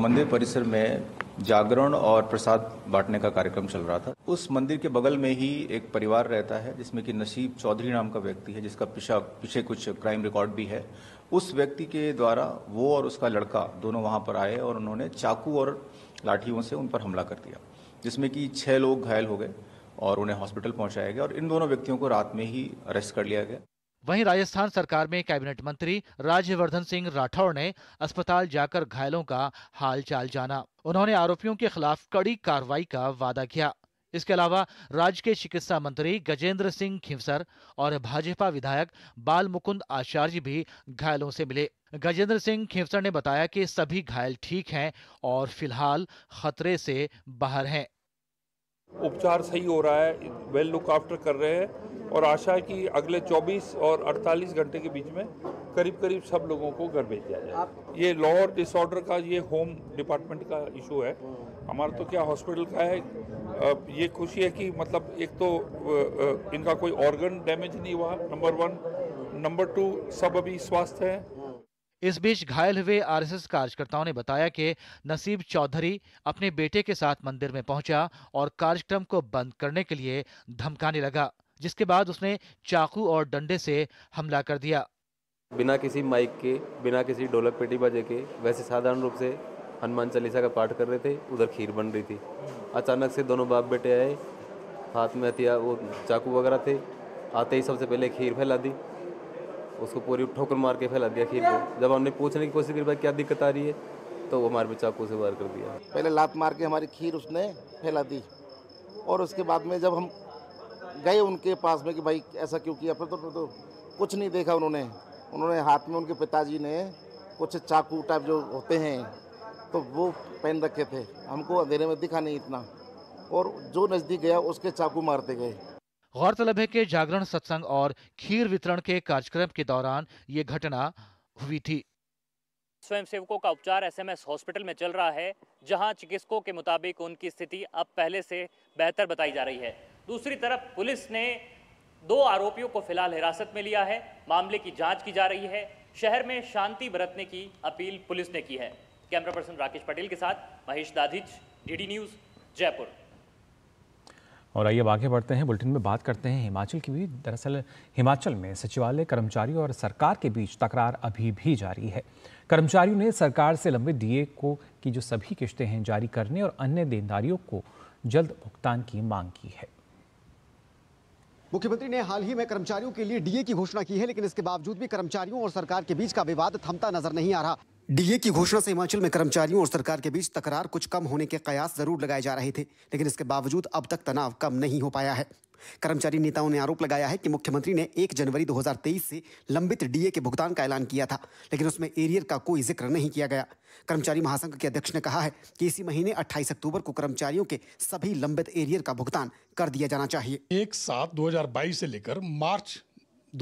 मंदिर परिसर में जागरण और प्रसाद बांटने का कार्यक्रम चल रहा था उस मंदिर के बगल में ही एक परिवार रहता है जिसमें कि नसीब चौधरी नाम का व्यक्ति है जिसका पिछा पीछे कुछ क्राइम रिकॉर्ड भी है उस व्यक्ति के द्वारा वो और उसका लड़का दोनों वहां पर आए और उन्होंने चाकू और लाठियों से उन पर हमला कर दिया जिसमें कि छह लोग घायल हो गए और उन्हें हॉस्पिटल पहुंचाया गया और इन दोनों व्यक्तियों को रात में ही अरेस्ट कर लिया गया वहीं राजस्थान सरकार में कैबिनेट मंत्री राज्यवर्धन सिंह राठौड़ ने अस्पताल जाकर घायलों का हालचाल जाना उन्होंने आरोपियों के खिलाफ कड़ी कार्रवाई का वादा किया इसके अलावा राज्य के चिकित्सा मंत्री गजेंद्र सिंह खिमसर और भाजपा विधायक बाल मुकुंद आचार्य भी घायलों से मिले गजेंद्र सिंह खिमसर ने बताया कि सभी घायल ठीक हैं और फिलहाल खतरे से बाहर हैं उपचार सही हो रहा है वेल लुक आफ्टर कर रहे हैं और आशा है कि अगले 24 और 48 घंटे के बीच में करीब करीब सब लोगों को घर भेज दिया जाए ये लॉ डिसऑर्डर का ये होम डिपार्टमेंट का इशू है हमारा तो क्या हॉस्पिटल का है ये खुशी है कि मतलब एक तो इनका कोई ऑर्गन डैमेज नहीं हुआ नंबर वन नंबर टू सब अभी स्वास्थ्य हैं इस बीच घायल हुए आरएसएस कार्यकर्ताओं ने बताया कि नसीब चौधरी अपने बेटे के साथ मंदिर में पहुंचा और कार्यक्रम को बंद करने के लिए धमकाने लगा जिसके बाद उसने चाकू और डंडे से हमला कर दिया बिना किसी माइक के बिना किसी ढोलक पेटी बजे के वैसे साधारण रूप से हनुमान चालीसा का पाठ कर रहे थे उधर खीर बन रही थी अचानक से दोनों बाप बेटे आए हाथ में हथियार वो चाकू वगैरह थे आते ही सबसे पहले खीर फैला दी उसको पूरी ठोकर मार के फैला दिया खीर को जब हमने पूछने की कोशिश की भाई क्या दिक्कत आ रही है तो वो हमारे चाकू से वार कर दिया पहले लात मार के हमारी खीर उसने फैला दी और उसके बाद में जब हम गए उनके पास में कि भाई ऐसा क्यों किया फिर तो, तो, तो कुछ नहीं देखा उन्होंने उन्होंने हाथ में उनके पिताजी ने कुछ चाकू टाइप जो होते हैं तो वो पहन रखे थे हमको अंधेरे में दिखा नहीं इतना और जो नज़दीक गया उसके चाकू मारते गए गौरतलब है कि जागरण सत्संग और खीर वितरण के कार्यक्रम के दौरान ये घटना हुई थी स्वयंसेवकों का उपचार एसएमएस हॉस्पिटल में चल रहा है जहां चिकित्सकों के मुताबिक उनकी स्थिति अब पहले से बेहतर बताई जा रही है दूसरी तरफ पुलिस ने दो आरोपियों को फिलहाल हिरासत में लिया है मामले की जांच की जा रही है शहर में शांति बरतने की अपील पुलिस ने की है कैमरा पर्सन राकेश पटेल के साथ महेश दाधिच डीडी न्यूज़ जयपुर और आइए अब आगे बढ़ते हैं बुलेटिन में बात करते हैं हिमाचल की भी दरअसल हिमाचल में सचिवालय कर्मचारी और सरकार के बीच तकरार अभी भी जारी है कर्मचारियों ने सरकार से लंबे डीए को की जो सभी किश्तें हैं जारी करने और अन्य देनदारियों को जल्द भुगतान की मांग की है मुख्यमंत्री ने हाल ही में कर्मचारियों के लिए डीए की घोषणा की है लेकिन इसके बावजूद भी कर्मचारियों और सरकार के बीच का विवाद थमता नजर नहीं आ रहा डीए की घोषणा से हिमाचल में कर्मचारियों और सरकार के बीच तकरार कुछ कम होने के कयास जरूर लगाए जा रहे थे लेकिन इसके बावजूद अब तक तनाव कम नहीं हो पाया है कर्मचारी नेताओं ने आरोप लगाया है कि मुख्यमंत्री ने 1 जनवरी 2023 से लंबित डीए के भुगतान का ऐलान किया था लेकिन उसमें एरियर का कोई जिक्र नहीं किया गया कर्मचारी महासंघ के अध्यक्ष ने कहा है कि इसी महीने 28 अक्टूबर को कर्मचारियों के सभी लंबित एरियर का भुगतान कर दिया जाना चाहिए एक सात दो से लेकर मार्च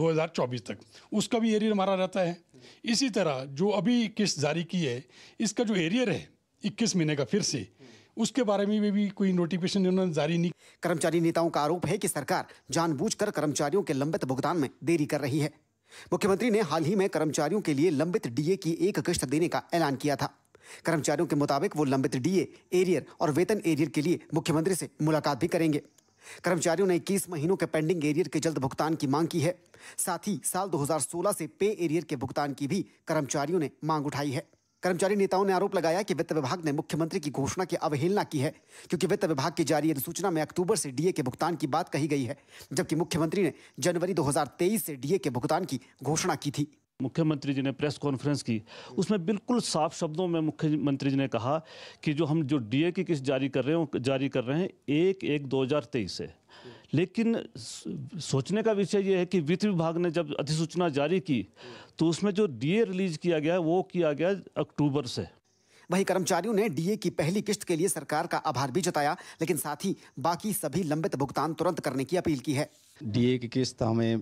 2024 तक उसका भी एरियर मारा रहता है इसी तरह जो अभी किस्त जारी की है इसका जो एरियर है इक्कीस महीने का फिर से उसके बारे में भी, भी कोई नोटिफिकेशन उन्होंने जारी नहीं कर्मचारी नेताओं का आरोप है कि सरकार जानबूझकर कर्मचारियों के लंबित भुगतान में देरी कर रही है मुख्यमंत्री ने हाल ही में कर्मचारियों के लिए लंबित डीए की एक किस्त देने का ऐलान किया था कर्मचारियों के मुताबिक वो लंबित डीए एरियर और वेतन एरियर के लिए मुख्यमंत्री से मुलाकात भी करेंगे कर्मचारियों ने इक्कीस महीनों के पेंडिंग एरियर के जल्द भुगतान की मांग की है साथ ही साल 2016 से पे एरियर के भुगतान की भी कर्मचारियों ने मांग उठाई है कर्मचारी नेताओं ने आरोप लगाया कि वित्त विभाग ने मुख्यमंत्री की घोषणा की अवहेलना की है क्योंकि वित्त विभाग की जारी अधिसूचना में अक्टूबर से डीए के भुगतान की बात कही गई है जबकि मुख्यमंत्री ने जनवरी 2023 से डीए के भुगतान की घोषणा की थी मुख्यमंत्री जी ने प्रेस कॉन्फ्रेंस की उसमें बिल्कुल साफ शब्दों में मुख्यमंत्री जी ने कहा कि जो हम जो डीए की किस्त जारी कर रहे हैं जारी कर रहे हैं एक एक दो हजार तेईस से लेकिन सोचने का विषय यह है कि वित्त विभाग ने जब अधिसूचना जारी की तो उसमें जो डीए रिलीज किया गया वो किया गया अक्टूबर से वहीं कर्मचारियों ने डीए की पहली किस्त के लिए सरकार का आभार भी जताया लेकिन साथ ही बाकी सभी लंबित भुगतान तुरंत करने की अपील की है डीए की किस्त हमें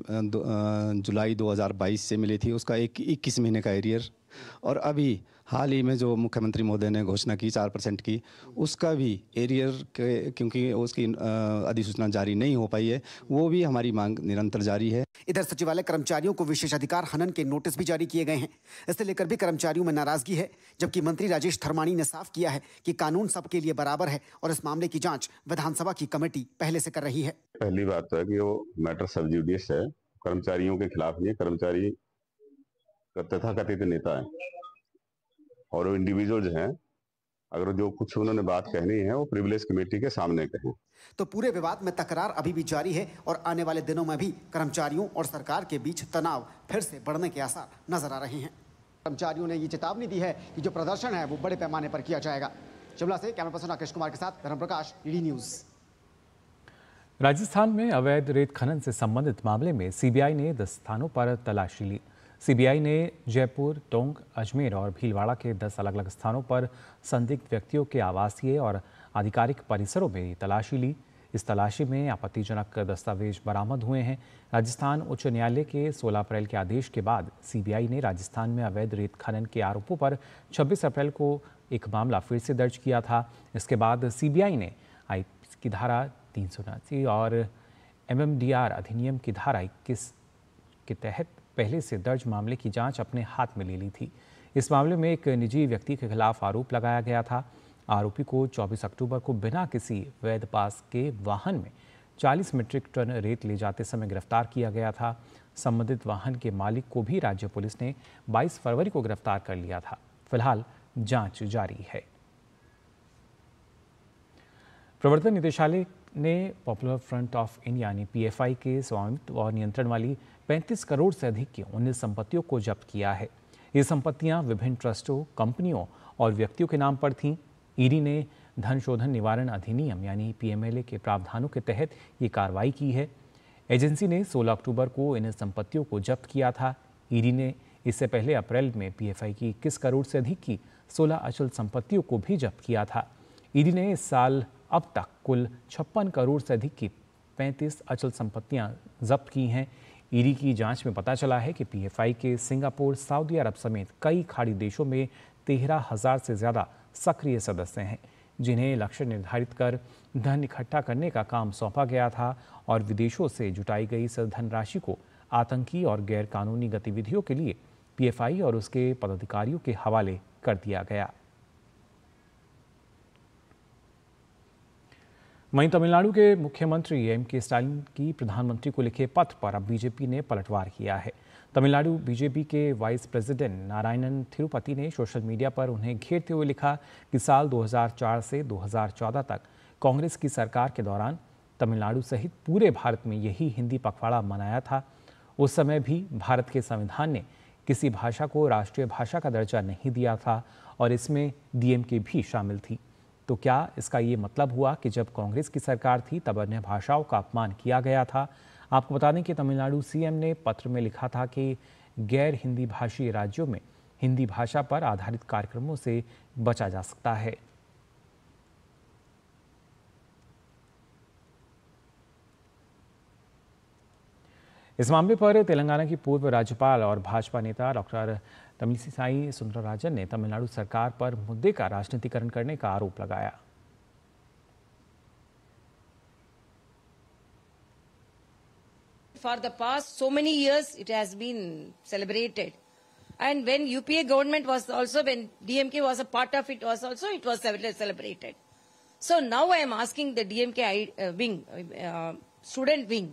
जुलाई 2022 से मिली थी उसका एक इक्कीस महीने का एरियर और अभी हाल ही में जो मुख्यमंत्री महोदय ने घोषणा की चार परसेंट की उसका भी एरियर के क्योंकि उसकी अधिसूचना जारी नहीं हो पाई है वो भी हमारी मांग निरंतर जारी है इधर सचिवालय कर्मचारियों को विशेष अधिकार हनन के नोटिस भी जारी किए गए हैं इसे लेकर भी कर्मचारियों में नाराजगी है जबकि मंत्री राजेश धर्माणी ने साफ किया है कि कानून सबके लिए बराबर है और इस मामले की जाँच विधानसभा की कमेटी पहले से कर रही है पहली बात है की वो मैटर सबजुडियस है कर्मचारियों के खिलाफ नहीं कर्मचारी कथित नेता है और वो इंडिविजुअल हैं अगर जो कुछ उन्होंने बात कहनी है वो प्रिविलेज कमेटी के सामने कहें तो पूरे विवाद में तकरार अभी भी जारी है और आने वाले दिनों में भी कर्मचारियों और सरकार के बीच तनाव फिर से बढ़ने के आसार नजर आ रहे हैं कर्मचारियों ने ये चेतावनी दी है कि जो प्रदर्शन है वो बड़े पैमाने पर किया जाएगा शिमला से कैमरा पर्सन राकेश कुमार के साथ धर्म प्रकाश डी न्यूज़ राजस्थान में अवैध रेत खनन से संबंधित मामले में सीबीआई ने दस स्थानों पर तलाशी ली सीबीआई ने जयपुर टोंक अजमेर और भीलवाड़ा के दस अलग अलग स्थानों पर संदिग्ध व्यक्तियों के आवासीय और आधिकारिक परिसरों में तलाशी ली इस तलाशी में आपत्तिजनक दस्तावेज बरामद हुए हैं राजस्थान उच्च न्यायालय के 16 अप्रैल के आदेश के बाद सीबीआई ने राजस्थान में अवैध रेत खनन के आरोपों पर 26 अप्रैल को एक मामला फिर से दर्ज किया था इसके बाद सीबीआई ने आई की धारा तीन और एमएमडीआर अधिनियम की धारा इक्कीस के तहत पहले से दर्ज मामले की जांच अपने हाथ में ले ली थी इस मामले में एक निजी व्यक्ति के खिलाफ आरोप लगाया गया था आरोपी को 24 अक्टूबर को बिना किसी वैध पास के वाहन में 40 मीट्रिक टन रेत ले जाते समय गिरफ्तार किया गया था संबंधित वाहन के मालिक को भी राज्य पुलिस ने 22 फरवरी को गिरफ्तार कर लिया था फिलहाल जांच जारी है प्रवर्तन निदेशालय ने पॉपुलर फ्रंट ऑफ इंडिया यानी पीएफआई के स्वामित्व और नियंत्रण वाली 35 करोड़ से अधिक की उन्नीस संपत्तियों को जब्त किया है ये संपत्तियां विभिन्न ट्रस्टों कंपनियों और व्यक्तियों के नाम पर थीं ईडी ने धन शोधन निवारण अधिनियम यानी पीएमएलए के प्रावधानों के तहत ये कार्रवाई की है एजेंसी ने 16 अक्टूबर को इन संपत्तियों को जब्त किया था ईडी ने इससे पहले अप्रैल में पीएफआई की इक्कीस करोड़ से अधिक की 16 अचल संपत्तियों को भी जब्त किया था ईडी ने इस साल अब तक कुल छप्पन करोड़ से अधिक की 35 अचल संपत्तियां जब्त की हैं ईडी की जांच में पता चला है कि पीएफआई के सिंगापुर सऊदी अरब समेत कई खाड़ी देशों में तेरह हजार से ज़्यादा सक्रिय सदस्य हैं जिन्हें लक्ष्य निर्धारित कर धन इकट्ठा करने का काम सौंपा गया था और विदेशों से जुटाई गई इस धनराशि को आतंकी और गैरकानूनी गतिविधियों के लिए पीएफआई और उसके पदाधिकारियों के हवाले कर दिया गया वहीं तमिलनाडु के मुख्यमंत्री एम के स्टालिन की प्रधानमंत्री को लिखे पत्र पर अब बीजेपी ने पलटवार किया है तमिलनाडु बीजेपी के वाइस प्रेसिडेंट नारायणन थिरुपति ने सोशल मीडिया पर उन्हें घेरते हुए लिखा कि साल 2004 से 2014 तक कांग्रेस की सरकार के दौरान तमिलनाडु सहित पूरे भारत में यही हिंदी पखवाड़ा मनाया था उस समय भी भारत के संविधान ने किसी भाषा को राष्ट्रीय भाषा का दर्जा नहीं दिया था और इसमें डीएमके भी शामिल थी तो क्या इसका ये मतलब हुआ कि जब कांग्रेस की सरकार थी तब अन्य भाषाओं का अपमान किया गया था आपको बता दें कि तमिलनाडु सीएम ने पत्र में लिखा था कि गैर हिंदी भाषी राज्यों में हिंदी भाषा पर आधारित कार्यक्रमों से बचा जा सकता है इस मामले पर तेलंगाना की पूर्व राज्यपाल और भाजपा नेता डॉक्टर तमिलसाई सुंदरराजन ने तमिलनाडु सरकार पर मुद्दे का राजनीतिकरण करने का आरोप लगाया For the past so many years, it has been celebrated. And when UPA government was also, when DMK was a part of it, was also it was celebrated. So now I am asking the DMK wing, uh, student wing,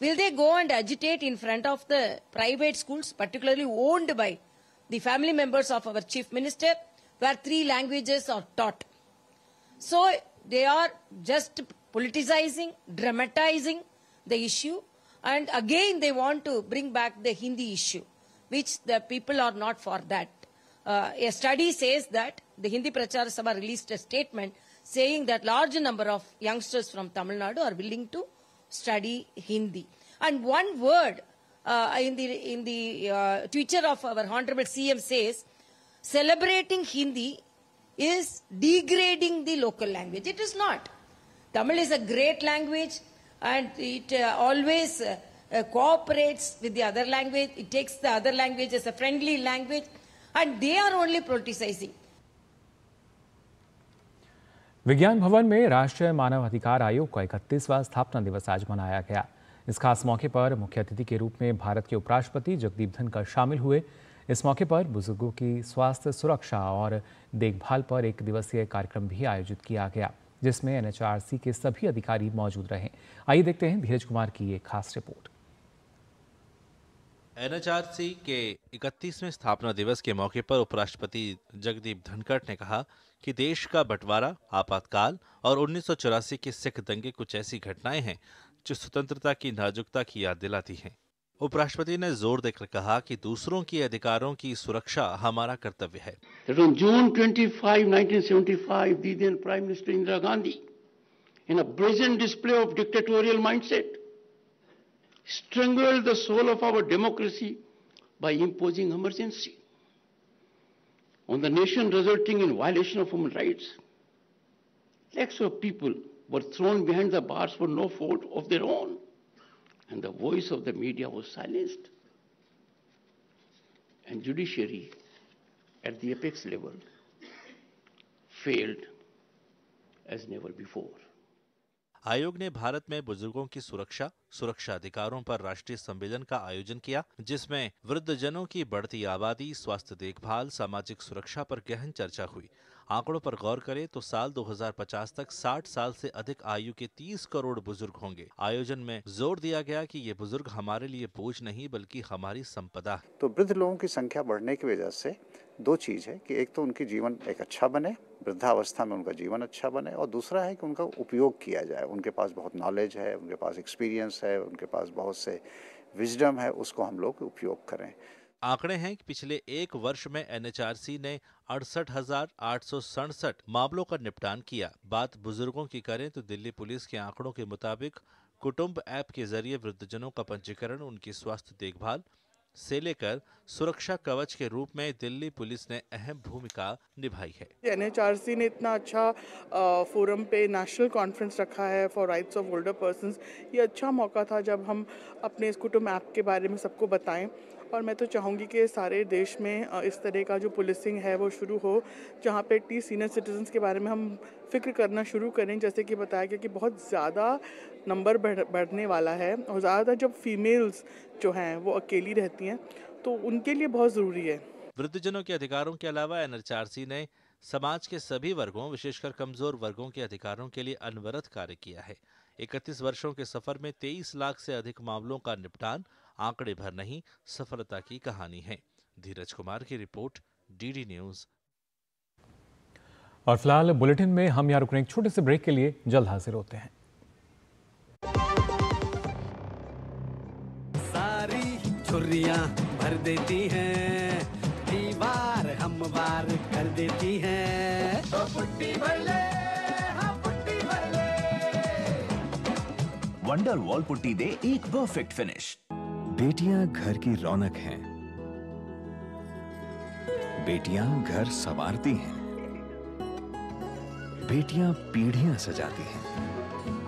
will they go and agitate in front of the private schools, particularly owned by the family members of our chief minister, where three languages are taught. So they are just politicizing, dramatizing the issue, and again they want to bring back the Hindi issue, which the people are not for that. Uh, a study says that the Hindi Prachar Sabha released a statement saying that large number of youngsters from Tamil Nadu are willing to study Hindi. And one word uh, in the in the uh, Twitter of our honorable CM says, celebrating Hindi is degrading the local language. It is not. Tamil is a great language, and it uh, always uh, uh, cooperates with the other language. It takes the other language as a friendly language, and they are only politicizing. विज्ञान भवन में राष्ट्रीय मानव अधिकार आयोग का इकतीसवां स्थापना दिवस आज मनाया गया इस खास मौके पर मुख्य अतिथि के रूप में भारत के उपराष्ट्रपति जगदीप धनखड़ शामिल हुए इस मौके पर बुजुर्गों की स्वास्थ्य सुरक्षा और देखभाल पर एक दिवसीय कार्यक्रम भी आयोजित किया गया जिसमें एनएचआरसी के सभी अधिकारी मौजूद रहे आइए देखते हैं धीरज कुमार की एक खास रिपोर्ट एनएचआरसी के 31वें स्थापना दिवस के मौके पर उपराष्ट्रपति जगदीप धनखड़ ने कहा कि देश का बंटवारा आपातकाल और उन्नीस के सिख दंगे कुछ ऐसी घटनाएं हैं जो स्वतंत्रता की नाजुकता की याद दिलाती हैं उपराष्ट्रपति ने जोर देकर कहा कि दूसरों के अधिकारों की सुरक्षा हमारा कर्तव्य है June 25 Indira Gandhi in display of dictatorial mindset strangled the soul of our democracy by imposing emergency on the nation resulting in violation of human rights lakhs of people were thrown behind the bars for no fault of their own. And the voice of the media was silenced. And judiciary at the apex level failed as never before. आयोग ने भारत में बुजुर्गों की सुरक्षा सुरक्षा अधिकारों पर राष्ट्रीय सम्मेलन का आयोजन किया जिसमें वृद्धजनों की बढ़ती आबादी स्वास्थ्य देखभाल सामाजिक सुरक्षा पर गहन चर्चा हुई आंकड़ों पर गौर करें तो साल 2050 तक 60 साल से अधिक आयु के 30 करोड़ बुजुर्ग होंगे आयोजन में जोर दिया गया कि ये बुजुर्ग हमारे लिए बोझ नहीं बल्कि हमारी संपदा है तो वृद्ध लोगों की संख्या बढ़ने की वजह से दो चीज है कि एक तो उनकी जीवन एक अच्छा बने वृद्धावस्था में उनका जीवन अच्छा बने और दूसरा है कि उनका उपयोग किया जाए उनके पास बहुत नॉलेज है उनके पास एक्सपीरियंस है उनके पास बहुत से विजडम है उसको हम लोग उपयोग करें आंकड़े हैं कि पिछले एक वर्ष में एनएचआरसी ने अड़सठ हजार आठ सौ सड़सठ मामलों का निपटान किया बात बुजुर्गों की करें तो दिल्ली पुलिस के आंकड़ों के मुताबिक कुटुंब ऐप के जरिए वृद्धजनों का पंजीकरण उनकी स्वास्थ्य देखभाल से लेकर सुरक्षा कवच के रूप में दिल्ली पुलिस ने अहम भूमिका निभाई है एन ने इतना अच्छा फोरम पे नेशनल कॉन्फ्रेंस रखा है for rights of older person ये अच्छा मौका था जब हम अपने इस कुटुम्ब ऐप के बारे में सबको बताएं और मैं तो चाहूँगी कि सारे देश में इस तरह का जो पुलिसिंग है वो शुरू हो जहाँ पे टी सीनियर सिटीजन के बारे में हम फिक्र करना शुरू करें जैसे कि बताया गया कि बहुत ज़्यादा नंबर बढ़ बढ़ने वाला है और ज़्यादातर जब फीमेल्स जो हैं वो अकेली रहती हैं तो उनके लिए बहुत ज़रूरी है वृद्धजनों के अधिकारों के अलावा एन ने समाज के सभी वर्गों विशेषकर कमजोर वर्गों के अधिकारों के लिए अनवरत कार्य किया है इकतीस वर्षों के सफर में तेईस लाख से अधिक मामलों का निपटान आंकड़े भर नहीं सफलता की कहानी है धीरज कुमार की रिपोर्ट डीडी न्यूज और फिलहाल बुलेटिन में हम यहां रुकने एक छोटे से ब्रेक के लिए जल्द हाजिर होते हैं सारी छुरियां भर देती हैं दीवार हमवार कर देती हैं तो वंडर वॉल पुट्टी दे एक परफेक्ट फिनिश बेटियां घर की रौनक हैं बेटियां घर सवारती हैं बेटियां पीढ़ियां सजाती हैं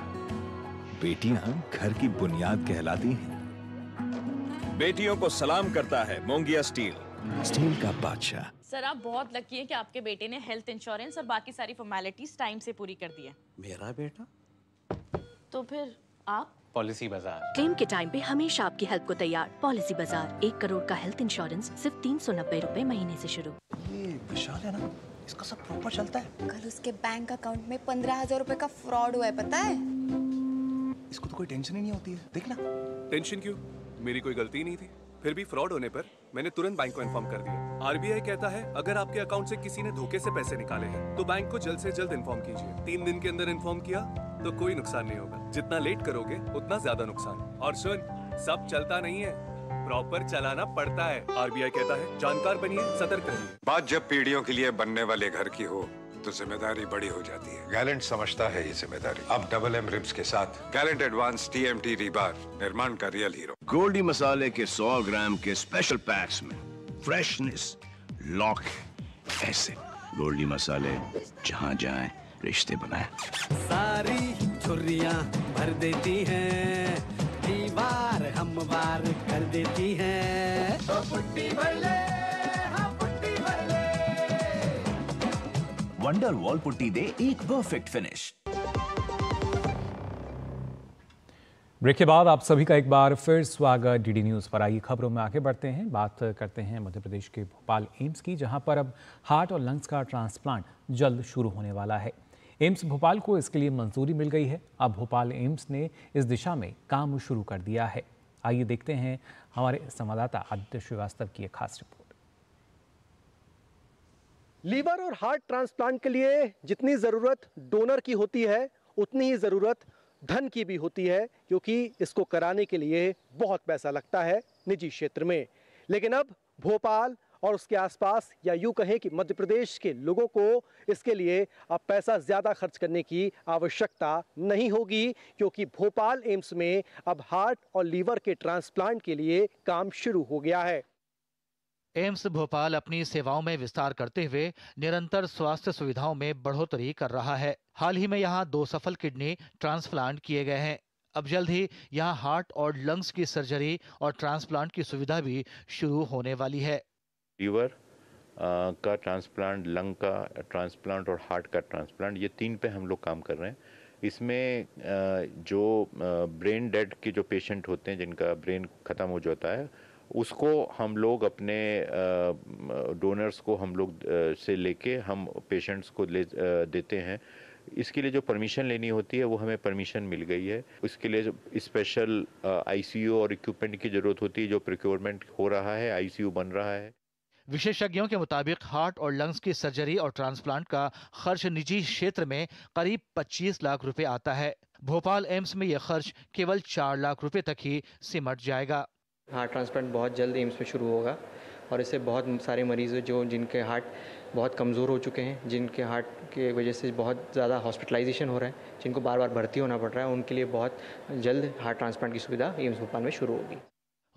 बेटियां घर की बुनियाद कहलाती हैं बेटियों को सलाम करता है मोंगिया स्टील स्टील का बादशाह सर आप बहुत लकी हैं कि आपके बेटे ने हेल्थ इंश्योरेंस और बाकी सारी फॉर्मेलिटीज टाइम से पूरी कर दी है मेरा बेटा तो फिर आप पॉलिसी बाजार क्लेम के टाइम पे हमेशा आपकी हेल्प को तैयार पॉलिसी बाजार एक करोड़ का हेल्थ इंश्योरेंस सिर्फ तीन सौ नब्बे रूपए महीने ऐसी शुरू ये विशाल है ना इसका सब प्रॉपर चलता है कल उसके बैंक अकाउंट में पंद्रह हजार रूपए का फ्रॉड हुआ है पता है इसको तो कोई टेंशन ही नहीं होती है देखना टेंशन क्यों मेरी कोई गलती नहीं थी फिर भी फ्रॉड होने पर मैंने तुरंत बैंक को इन्फॉर्म कर दिया आरबीआई कहता है अगर आपके अकाउंट से किसी ने धोखे से पैसे निकाले हैं तो बैंक को जल्द से जल्द इन्फॉर्म कीजिए तीन दिन के अंदर इन्फॉर्म किया तो कोई नुकसान नहीं होगा जितना लेट करोगे उतना ज्यादा नुकसान और सुन सब चलता नहीं है प्रॉपर चलाना पड़ता है आरबीआई कहता है जानकार बनिए सतर्क रहिए बात जब पीढ़ियों के लिए बनने वाले घर की हो तो जिम्मेदारी बड़ी हो जाती है गैलेंट समझता है ये जिम्मेदारी अब डबल एम रिम्स के साथ Galant advance T M T rebar निर्माण का रियल हीरो गोल्डी मसाले के 100 ग्राम के स्पेशल पैक्स में फ्रेशनेस लॉक ऐसे गोल्डी मसाले जहाँ जाए रिश्ते बनाए सारी छुरिया भर देती है दीवार हम बार कर देती है तो वंडर वॉल पुट्टी दे एक परफेक्ट फिनिश ब्रेक के बाद आप सभी का एक बार फिर स्वागत डीडी न्यूज़ पर आइए खबरों में आगे बढ़ते हैं बात करते हैं मध्य प्रदेश के भोपाल एम्स की जहां पर अब हार्ट और लंग्स का ट्रांसप्लांट जल्द शुरू होने वाला है एम्स भोपाल को इसके लिए मंजूरी मिल गई है अब भोपाल एम्स ने इस दिशा में काम शुरू कर दिया है आइए देखते हैं हमारे संवाददाता आदित्य श्रीवास्तव की एक खास रिपोर्ट लीवर और हार्ट ट्रांसप्लांट के लिए जितनी ज़रूरत डोनर की होती है उतनी ही ज़रूरत धन की भी होती है क्योंकि इसको कराने के लिए बहुत पैसा लगता है निजी क्षेत्र में लेकिन अब भोपाल और उसके आसपास या यूँ कहें कि मध्य प्रदेश के लोगों को इसके लिए अब पैसा ज़्यादा खर्च करने की आवश्यकता नहीं होगी क्योंकि भोपाल एम्स में अब हार्ट और लीवर के ट्रांसप्लांट के लिए काम शुरू हो गया है एम्स भोपाल अपनी सेवाओं में विस्तार करते हुए निरंतर स्वास्थ्य सुविधाओं में बढ़ोतरी कर रहा है हाल ही में यहाँ दो सफल किडनी ट्रांसप्लांट किए गए हैं अब जल्द ही यहाँ हार्ट और लंग्स की सर्जरी और ट्रांसप्लांट की सुविधा भी शुरू होने वाली है लीवर का ट्रांसप्लांट लंग का ट्रांसप्लांट और हार्ट का ट्रांसप्लांट ये तीन पे हम लोग काम कर रहे हैं इसमें जो ब्रेन डेड के जो पेशेंट होते हैं जिनका ब्रेन ख़त्म हो जाता है उसको हम लोग अपने डोनर्स को हम लोग से लेके हम पेशेंट्स को ले देते हैं इसके लिए जो परमिशन लेनी होती है वो हमें परमिशन मिल गई है उसके लिए स्पेशल आईसीयू और इक्विपमेंट की ज़रूरत होती है जो प्रिक्योरमेंट हो रहा है आईसीयू बन रहा है विशेषज्ञों के मुताबिक हार्ट और लंग्स की सर्जरी और ट्रांसप्लांट का खर्च निजी क्षेत्र में करीब 25 लाख रुपए आता है भोपाल एम्स में यह खर्च केवल 4 लाख रुपए तक ही सिमट जाएगा हार्ट ट्रांसप्लांट बहुत जल्द एम्स में शुरू होगा और इससे बहुत सारे मरीज़ जो जिनके हार्ट बहुत कमज़ोर हो चुके हैं जिनके हार्ट के वजह से बहुत ज़्यादा हॉस्पिटलाइजेशन हो रहा है जिनको बार बार भर्ती होना पड़ रहा है उनके लिए बहुत जल्द हार्ट ट्रांसप्लांट की सुविधा एम्स भोपाल में शुरू होगी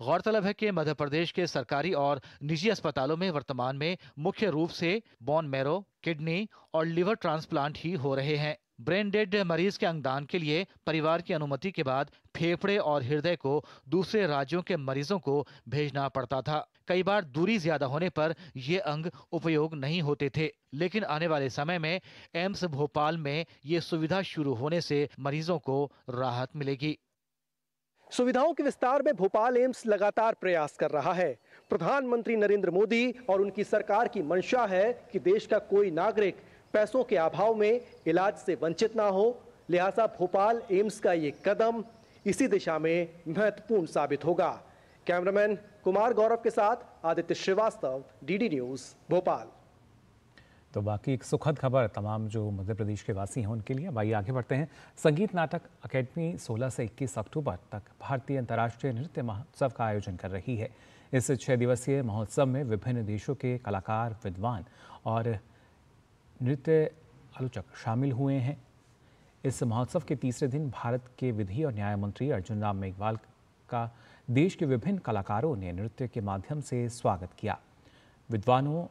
गौरतलब है कि मध्य प्रदेश के सरकारी और निजी अस्पतालों में वर्तमान में मुख्य रूप से बॉन मैरो किडनी और लिवर ट्रांसप्लांट ही हो रहे हैं ब्रेन डेड मरीज के अंगदान के लिए परिवार की अनुमति के बाद फेफड़े और हृदय को दूसरे राज्यों के मरीजों को भेजना पड़ता था कई बार दूरी ज्यादा होने पर ये अंग उपयोग नहीं होते थे लेकिन आने वाले समय में एम्स भोपाल में ये सुविधा शुरू होने से मरीजों को राहत मिलेगी सुविधाओं के विस्तार में भोपाल एम्स लगातार प्रयास कर रहा है प्रधानमंत्री नरेंद्र मोदी और उनकी सरकार की मंशा है कि देश का कोई नागरिक पैसों के अभाव में इलाज से वंचित ना हो लिहाजा भोपाल एम्स का ये कदम इसी दिशा में महत्वपूर्ण साबित होगा कैमरामैन कुमार गौरव के साथ आदित्य श्रीवास्तव डीडी न्यूज भोपाल तो बाकी एक सुखद खबर तमाम जो मध्य प्रदेश के वासी हैं उनके लिए भाई आगे बढ़ते हैं संगीत नाटक अकेडमी 16 से 21 अक्टूबर तक भारतीय अंतर्राष्ट्रीय नृत्य महोत्सव का आयोजन कर रही है इस छः दिवसीय महोत्सव में विभिन्न देशों के कलाकार विद्वान और नृत्य आलोचक शामिल हुए हैं इस महोत्सव के तीसरे दिन भारत के विधि और न्याय मंत्री अर्जुन राम मेघवाल का देश के विभिन्न कलाकारों ने नृत्य के माध्यम से स्वागत किया विद्वानों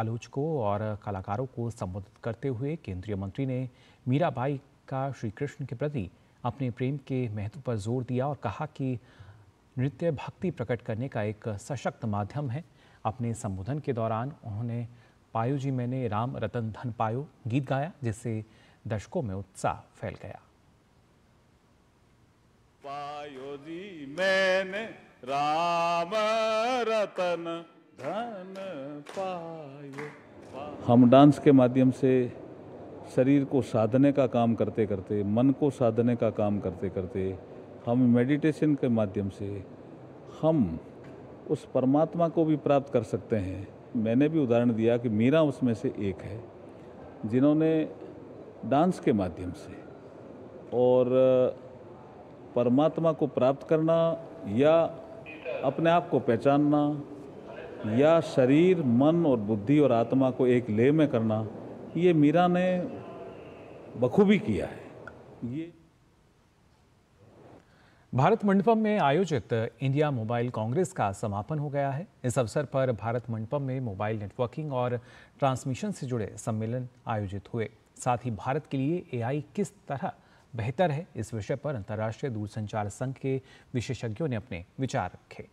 आलोचकों और कलाकारों को संबोधित करते हुए केंद्रीय मंत्री ने मीराबाई का श्री कृष्ण के प्रति अपने प्रेम के महत्व पर जोर दिया और कहा कि नृत्य भक्ति प्रकट करने का एक सशक्त माध्यम है अपने संबोधन के दौरान उन्होंने पायो जी मैंने राम रतन धन पायो गीत गाया जिससे दर्शकों में उत्साह फैल गया पायो जी मैंने राम रतन धन पायो हम डांस के माध्यम से शरीर को साधने का काम करते करते मन को साधने का काम करते करते हम मेडिटेशन के माध्यम से हम उस परमात्मा को भी प्राप्त कर सकते हैं मैंने भी उदाहरण दिया कि मीरा उसमें से एक है जिन्होंने डांस के माध्यम से और परमात्मा को प्राप्त करना या अपने आप को पहचानना या शरीर मन और बुद्धि और आत्मा को एक ले में करना ये मीरा ने बखूबी किया है ये भारत मंडपम में आयोजित इंडिया मोबाइल कांग्रेस का समापन हो गया है इस अवसर पर भारत मंडपम में मोबाइल नेटवर्किंग और ट्रांसमिशन से जुड़े सम्मेलन आयोजित हुए साथ ही भारत के लिए एआई किस तरह बेहतर है इस विषय पर अंतर्राष्ट्रीय दूरसंचार संघ के विशेषज्ञों ने अपने विचार रखे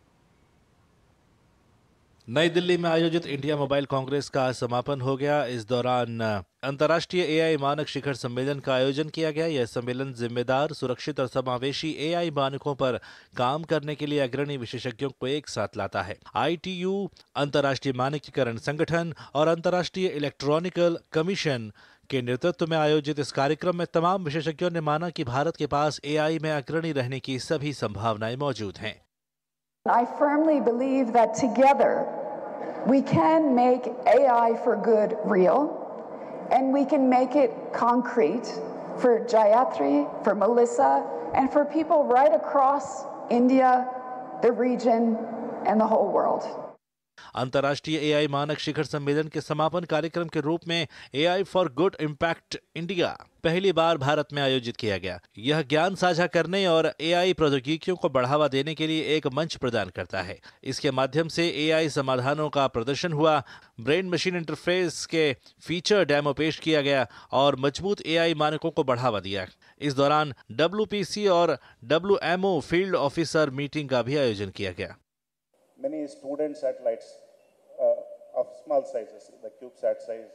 नई दिल्ली में आयोजित इंडिया मोबाइल कांग्रेस का समापन हो गया इस दौरान अंतर्राष्ट्रीय एआई मानक शिखर सम्मेलन का आयोजन किया गया यह सम्मेलन जिम्मेदार सुरक्षित और समावेशी एआई मानकों पर काम करने के लिए अग्रणी विशेषज्ञों को एक साथ लाता है आईटीयू अंतर्राष्ट्रीय मानकीकरण संगठन और अंतर्राष्ट्रीय इलेक्ट्रॉनिकल कमीशन के नेतृत्व में आयोजित इस कार्यक्रम में तमाम विशेषज्ञों ने माना कि भारत के पास एआई में अग्रणी रहने की सभी संभावनाएं मौजूद हैं I firmly believe that together We can make AI for good real, and we can make it concrete for Jayatri, for Melissa, and for people right across India, the region, and the whole world. अंतर्राष्ट्रीय AI मानक शिखर सम्मेलन के समापन कार्यक्रम के रूप में AI for good impact India पहली बार भारत में आयोजित किया गया यह ज्ञान साझा करने और आई प्रौद्योगिकियों को बढ़ावा देने के लिए एक मंच प्रदान करता है इसके माध्यम से आई समाधानों का प्रदर्शन हुआ ब्रेन मशीन इंटरफेस के फीचर डेमो पेश किया गया और मजबूत आई मानकों को बढ़ावा दिया इस दौरान डब्ल्यू और डब्ल्यू फील्ड ऑफिसर मीटिंग का भी आयोजन किया गया many student satellites uh, of small sizes, the CubeSat size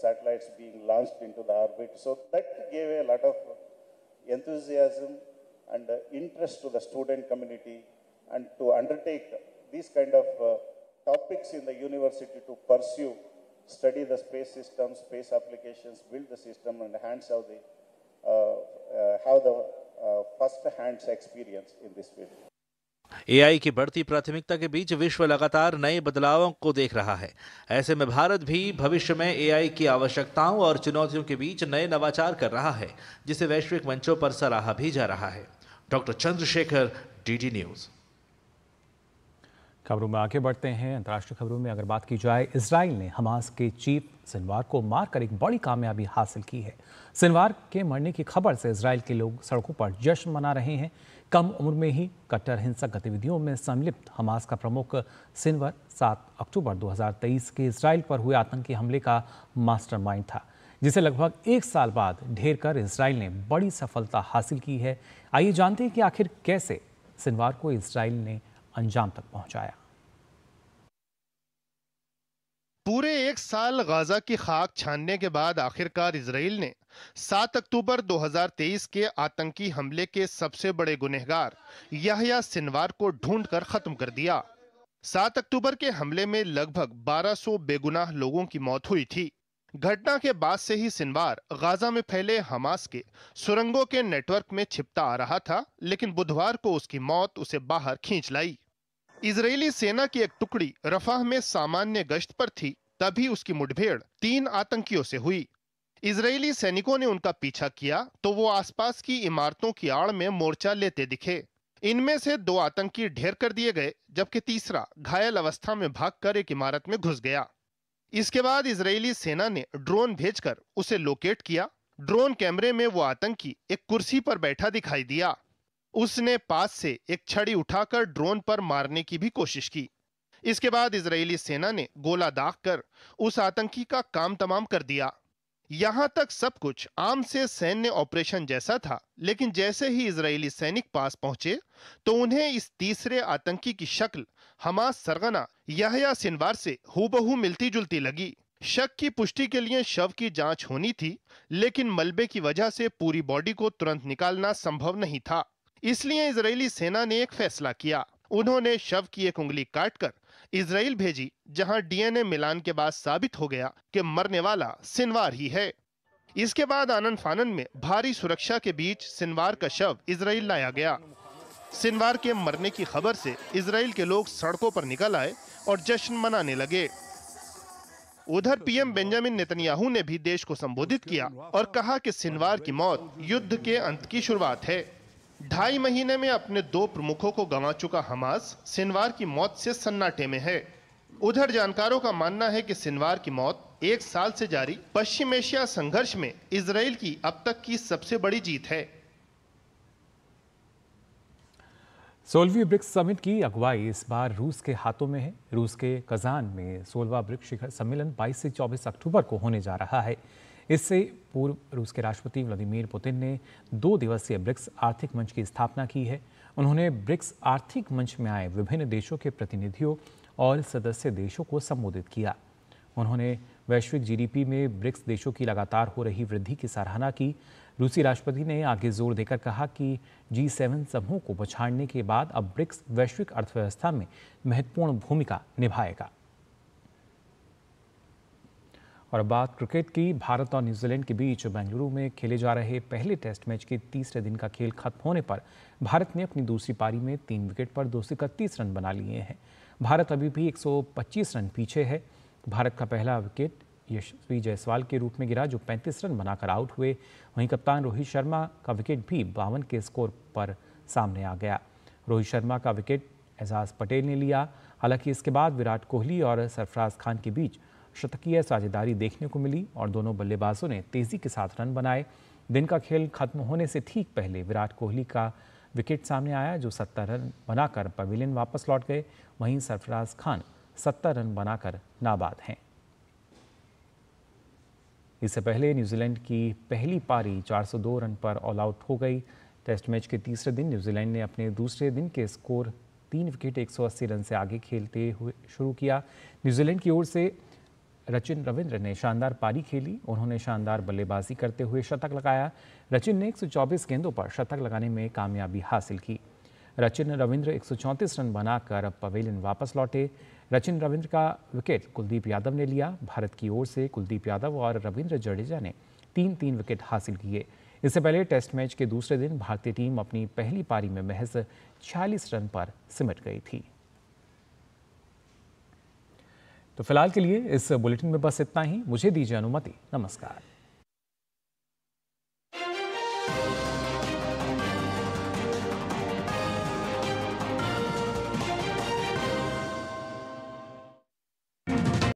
satellites being launched into the orbit. So that gave a lot of enthusiasm and uh, interest to the student community and to undertake these kind of uh, topics in the university to pursue, study the space system, space applications, build the system and hands how the, uh, uh, have the uh, first hands experience in this field. AI की बढ़ती प्राथमिकता के बीच विश्व लगातार नए बदलावों को देख रहा है ऐसे में भारत भी भविष्य में एआई की आवश्यकताओं और चुनौतियों के बीच नए नवाचार कर रहा है जिसे वैश्विक मंचों पर सराहा भी जा रहा है डॉक्टर चंद्रशेखर डीडी न्यूज़ खबरों में आगे बढ़ते हैं अंतर्राष्ट्रीय खबरों में अगर बात की जाए इसराइल ने हमास के चीफ सिनवार को मारकर एक बड़ी कामयाबी हासिल की है सिनवार के मरने की खबर से इसराइल के लोग सड़कों पर जश्न मना रहे हैं कम उम्र में ही कट्टर हिंसक गतिविधियों में संलिप्त हमास का प्रमुख सिनवर 7 अक्टूबर 2023 के इसराइल पर हुए आतंकी हमले का मास्टरमाइंड था जिसे लगभग एक साल बाद ढेर कर इसराइल ने बड़ी सफलता हासिल की है आइए जानते हैं कि आखिर कैसे सिनवार को इसराइल ने अंजाम तक पहुंचाया पूरे एक साल गाजा की खाक छानने के बाद आखिरकार इसराइल ने 7 अक्टूबर 2023 के आतंकी हमले के सबसे बड़े गुनहगार यहया सिनवार को ढूंढकर खत्म कर दिया 7 अक्टूबर के हमले में लगभग 1200 बेगुनाह लोगों की मौत हुई थी घटना के बाद से ही सिनवार गाजा में फैले हमास के सुरंगों के नेटवर्क में छिपता आ रहा था लेकिन बुधवार को उसकी मौत उसे बाहर खींच लाई इजरायली सेना की एक टुकड़ी रफाह में सामान्य गश्त पर थी तभी उसकी मुठभेड़ तीन आतंकियों से हुई इजरायली सैनिकों ने उनका पीछा किया तो वो आसपास की इमारतों की आड़ में मोर्चा लेते दिखे इनमें से दो आतंकी ढेर कर दिए गए जबकि तीसरा घायल अवस्था में भागकर एक इमारत में घुस गया इसके बाद इजरायली सेना ने ड्रोन भेजकर उसे लोकेट किया ड्रोन कैमरे में वो आतंकी एक कुर्सी पर बैठा दिखाई दिया उसने पास से एक छड़ी उठाकर ड्रोन पर मारने की भी कोशिश की इसके बाद इजरायली सेना ने गोला दाग कर उस आतंकी का काम तमाम कर दिया यहां तक सब कुछ आम से सैन्य ऑपरेशन जैसा था लेकिन जैसे ही इजरायली सैनिक पास पहुंचे तो उन्हें इस तीसरे आतंकी की शक्ल हमास सरगना यहया सिनवार से हूबहू मिलती जुलती लगी शक की पुष्टि के लिए शव की जांच होनी थी लेकिन मलबे की वजह से पूरी बॉडी को तुरंत निकालना संभव नहीं था इसलिए इजरायली सेना ने एक फैसला किया उन्होंने शव की एक उंगली काटकर इसराइल भेजी जहां डीएनए मिलान के बाद साबित हो गया कि मरने वाला सिनवार ही है इसके बाद आनंद फानन में भारी सुरक्षा के बीच सिनवार का शव इसराइल लाया गया सिनवार के मरने की खबर से इसराइल के लोग सड़कों पर निकल आए और जश्न मनाने लगे उधर पीएम बेंजामिन नेतन्याहू ने भी देश को संबोधित किया और कहा कि सिनवार की मौत युद्ध के अंत की शुरुआत है ढाई महीने में अपने दो प्रमुखों को गंवा चुका हमास सिनवार की मौत से सन्नाटे में है उधर जानकारों का मानना है कि सिनवार की मौत एक साल से जारी पश्चिम एशिया संघर्ष में इसराइल की अब तक की सबसे बड़ी जीत है सोलवी ब्रिक्स समिट की अगुवाई इस बार रूस के हाथों में है रूस के कजान में सोलवा ब्रिक्स शिखर सम्मेलन 22 से 24 अक्टूबर को होने जा रहा है इससे पूर्व रूस के राष्ट्रपति व्लादिमीर पुतिन ने दो दिवसीय ब्रिक्स आर्थिक मंच की स्थापना की है उन्होंने ब्रिक्स आर्थिक मंच में आए विभिन्न देशों के प्रतिनिधियों और सदस्य देशों को संबोधित किया उन्होंने वैश्विक जीडीपी में ब्रिक्स देशों की लगातार हो रही वृद्धि की सराहना की रूसी राष्ट्रपति ने आगे जोर देकर कहा कि जी सेवन समूह को पछाड़ने के बाद अब ब्रिक्स वैश्विक अर्थव्यवस्था में महत्वपूर्ण भूमिका निभाएगा और बात क्रिकेट की भारत और न्यूजीलैंड के बीच बेंगलुरु में खेले जा रहे पहले टेस्ट मैच के तीसरे दिन का खेल खत्म होने पर भारत ने अपनी दूसरी पारी में तीन विकेट पर दो रन बना लिए हैं भारत अभी भी 125 रन पीछे है भारत का पहला विकेट यशस्वी जायसवाल के रूप में गिरा जो 35 रन बनाकर आउट हुए वहीं कप्तान रोहित शर्मा का विकेट भी बावन के स्कोर पर सामने आ गया रोहित शर्मा का विकेट एजाज पटेल ने लिया हालांकि इसके बाद विराट कोहली और सरफराज खान के बीच शतकीय साझेदारी देखने को मिली और दोनों बल्लेबाजों ने तेजी के साथ रन बनाए दिन का खेल खत्म होने से ठीक पहले विराट कोहली का विकेट सामने आया जो सत्तर रन बनाकर पवेलियन वापस लौट गए वहीं सरफराज खान सत्तर रन बनाकर नाबाद हैं इससे पहले न्यूजीलैंड की पहली पारी 402 रन पर ऑल आउट हो गई टेस्ट मैच के तीसरे दिन न्यूजीलैंड ने अपने दूसरे दिन के स्कोर तीन विकेट 180 रन से आगे खेलते हुए शुरू किया न्यूजीलैंड की ओर से रचिन रविंद्र ने शानदार पारी खेली उन्होंने शानदार बल्लेबाजी करते हुए शतक लगाया रचिन ने 124 गेंदों पर शतक लगाने में कामयाबी हासिल की रचिन रविंद्र 134 रन बनाकर अब पवेलियन वापस लौटे रचिन रविंद्र का विकेट कुलदीप यादव ने लिया भारत की ओर से कुलदीप यादव और रविंद्र जडेजा ने तीन तीन विकेट हासिल किए इससे पहले टेस्ट मैच के दूसरे दिन भारतीय टीम अपनी पहली पारी में महज छियालीस रन पर सिमट गई थी तो फिलहाल के लिए इस बुलेटिन में बस इतना ही मुझे दीजिए अनुमति नमस्कार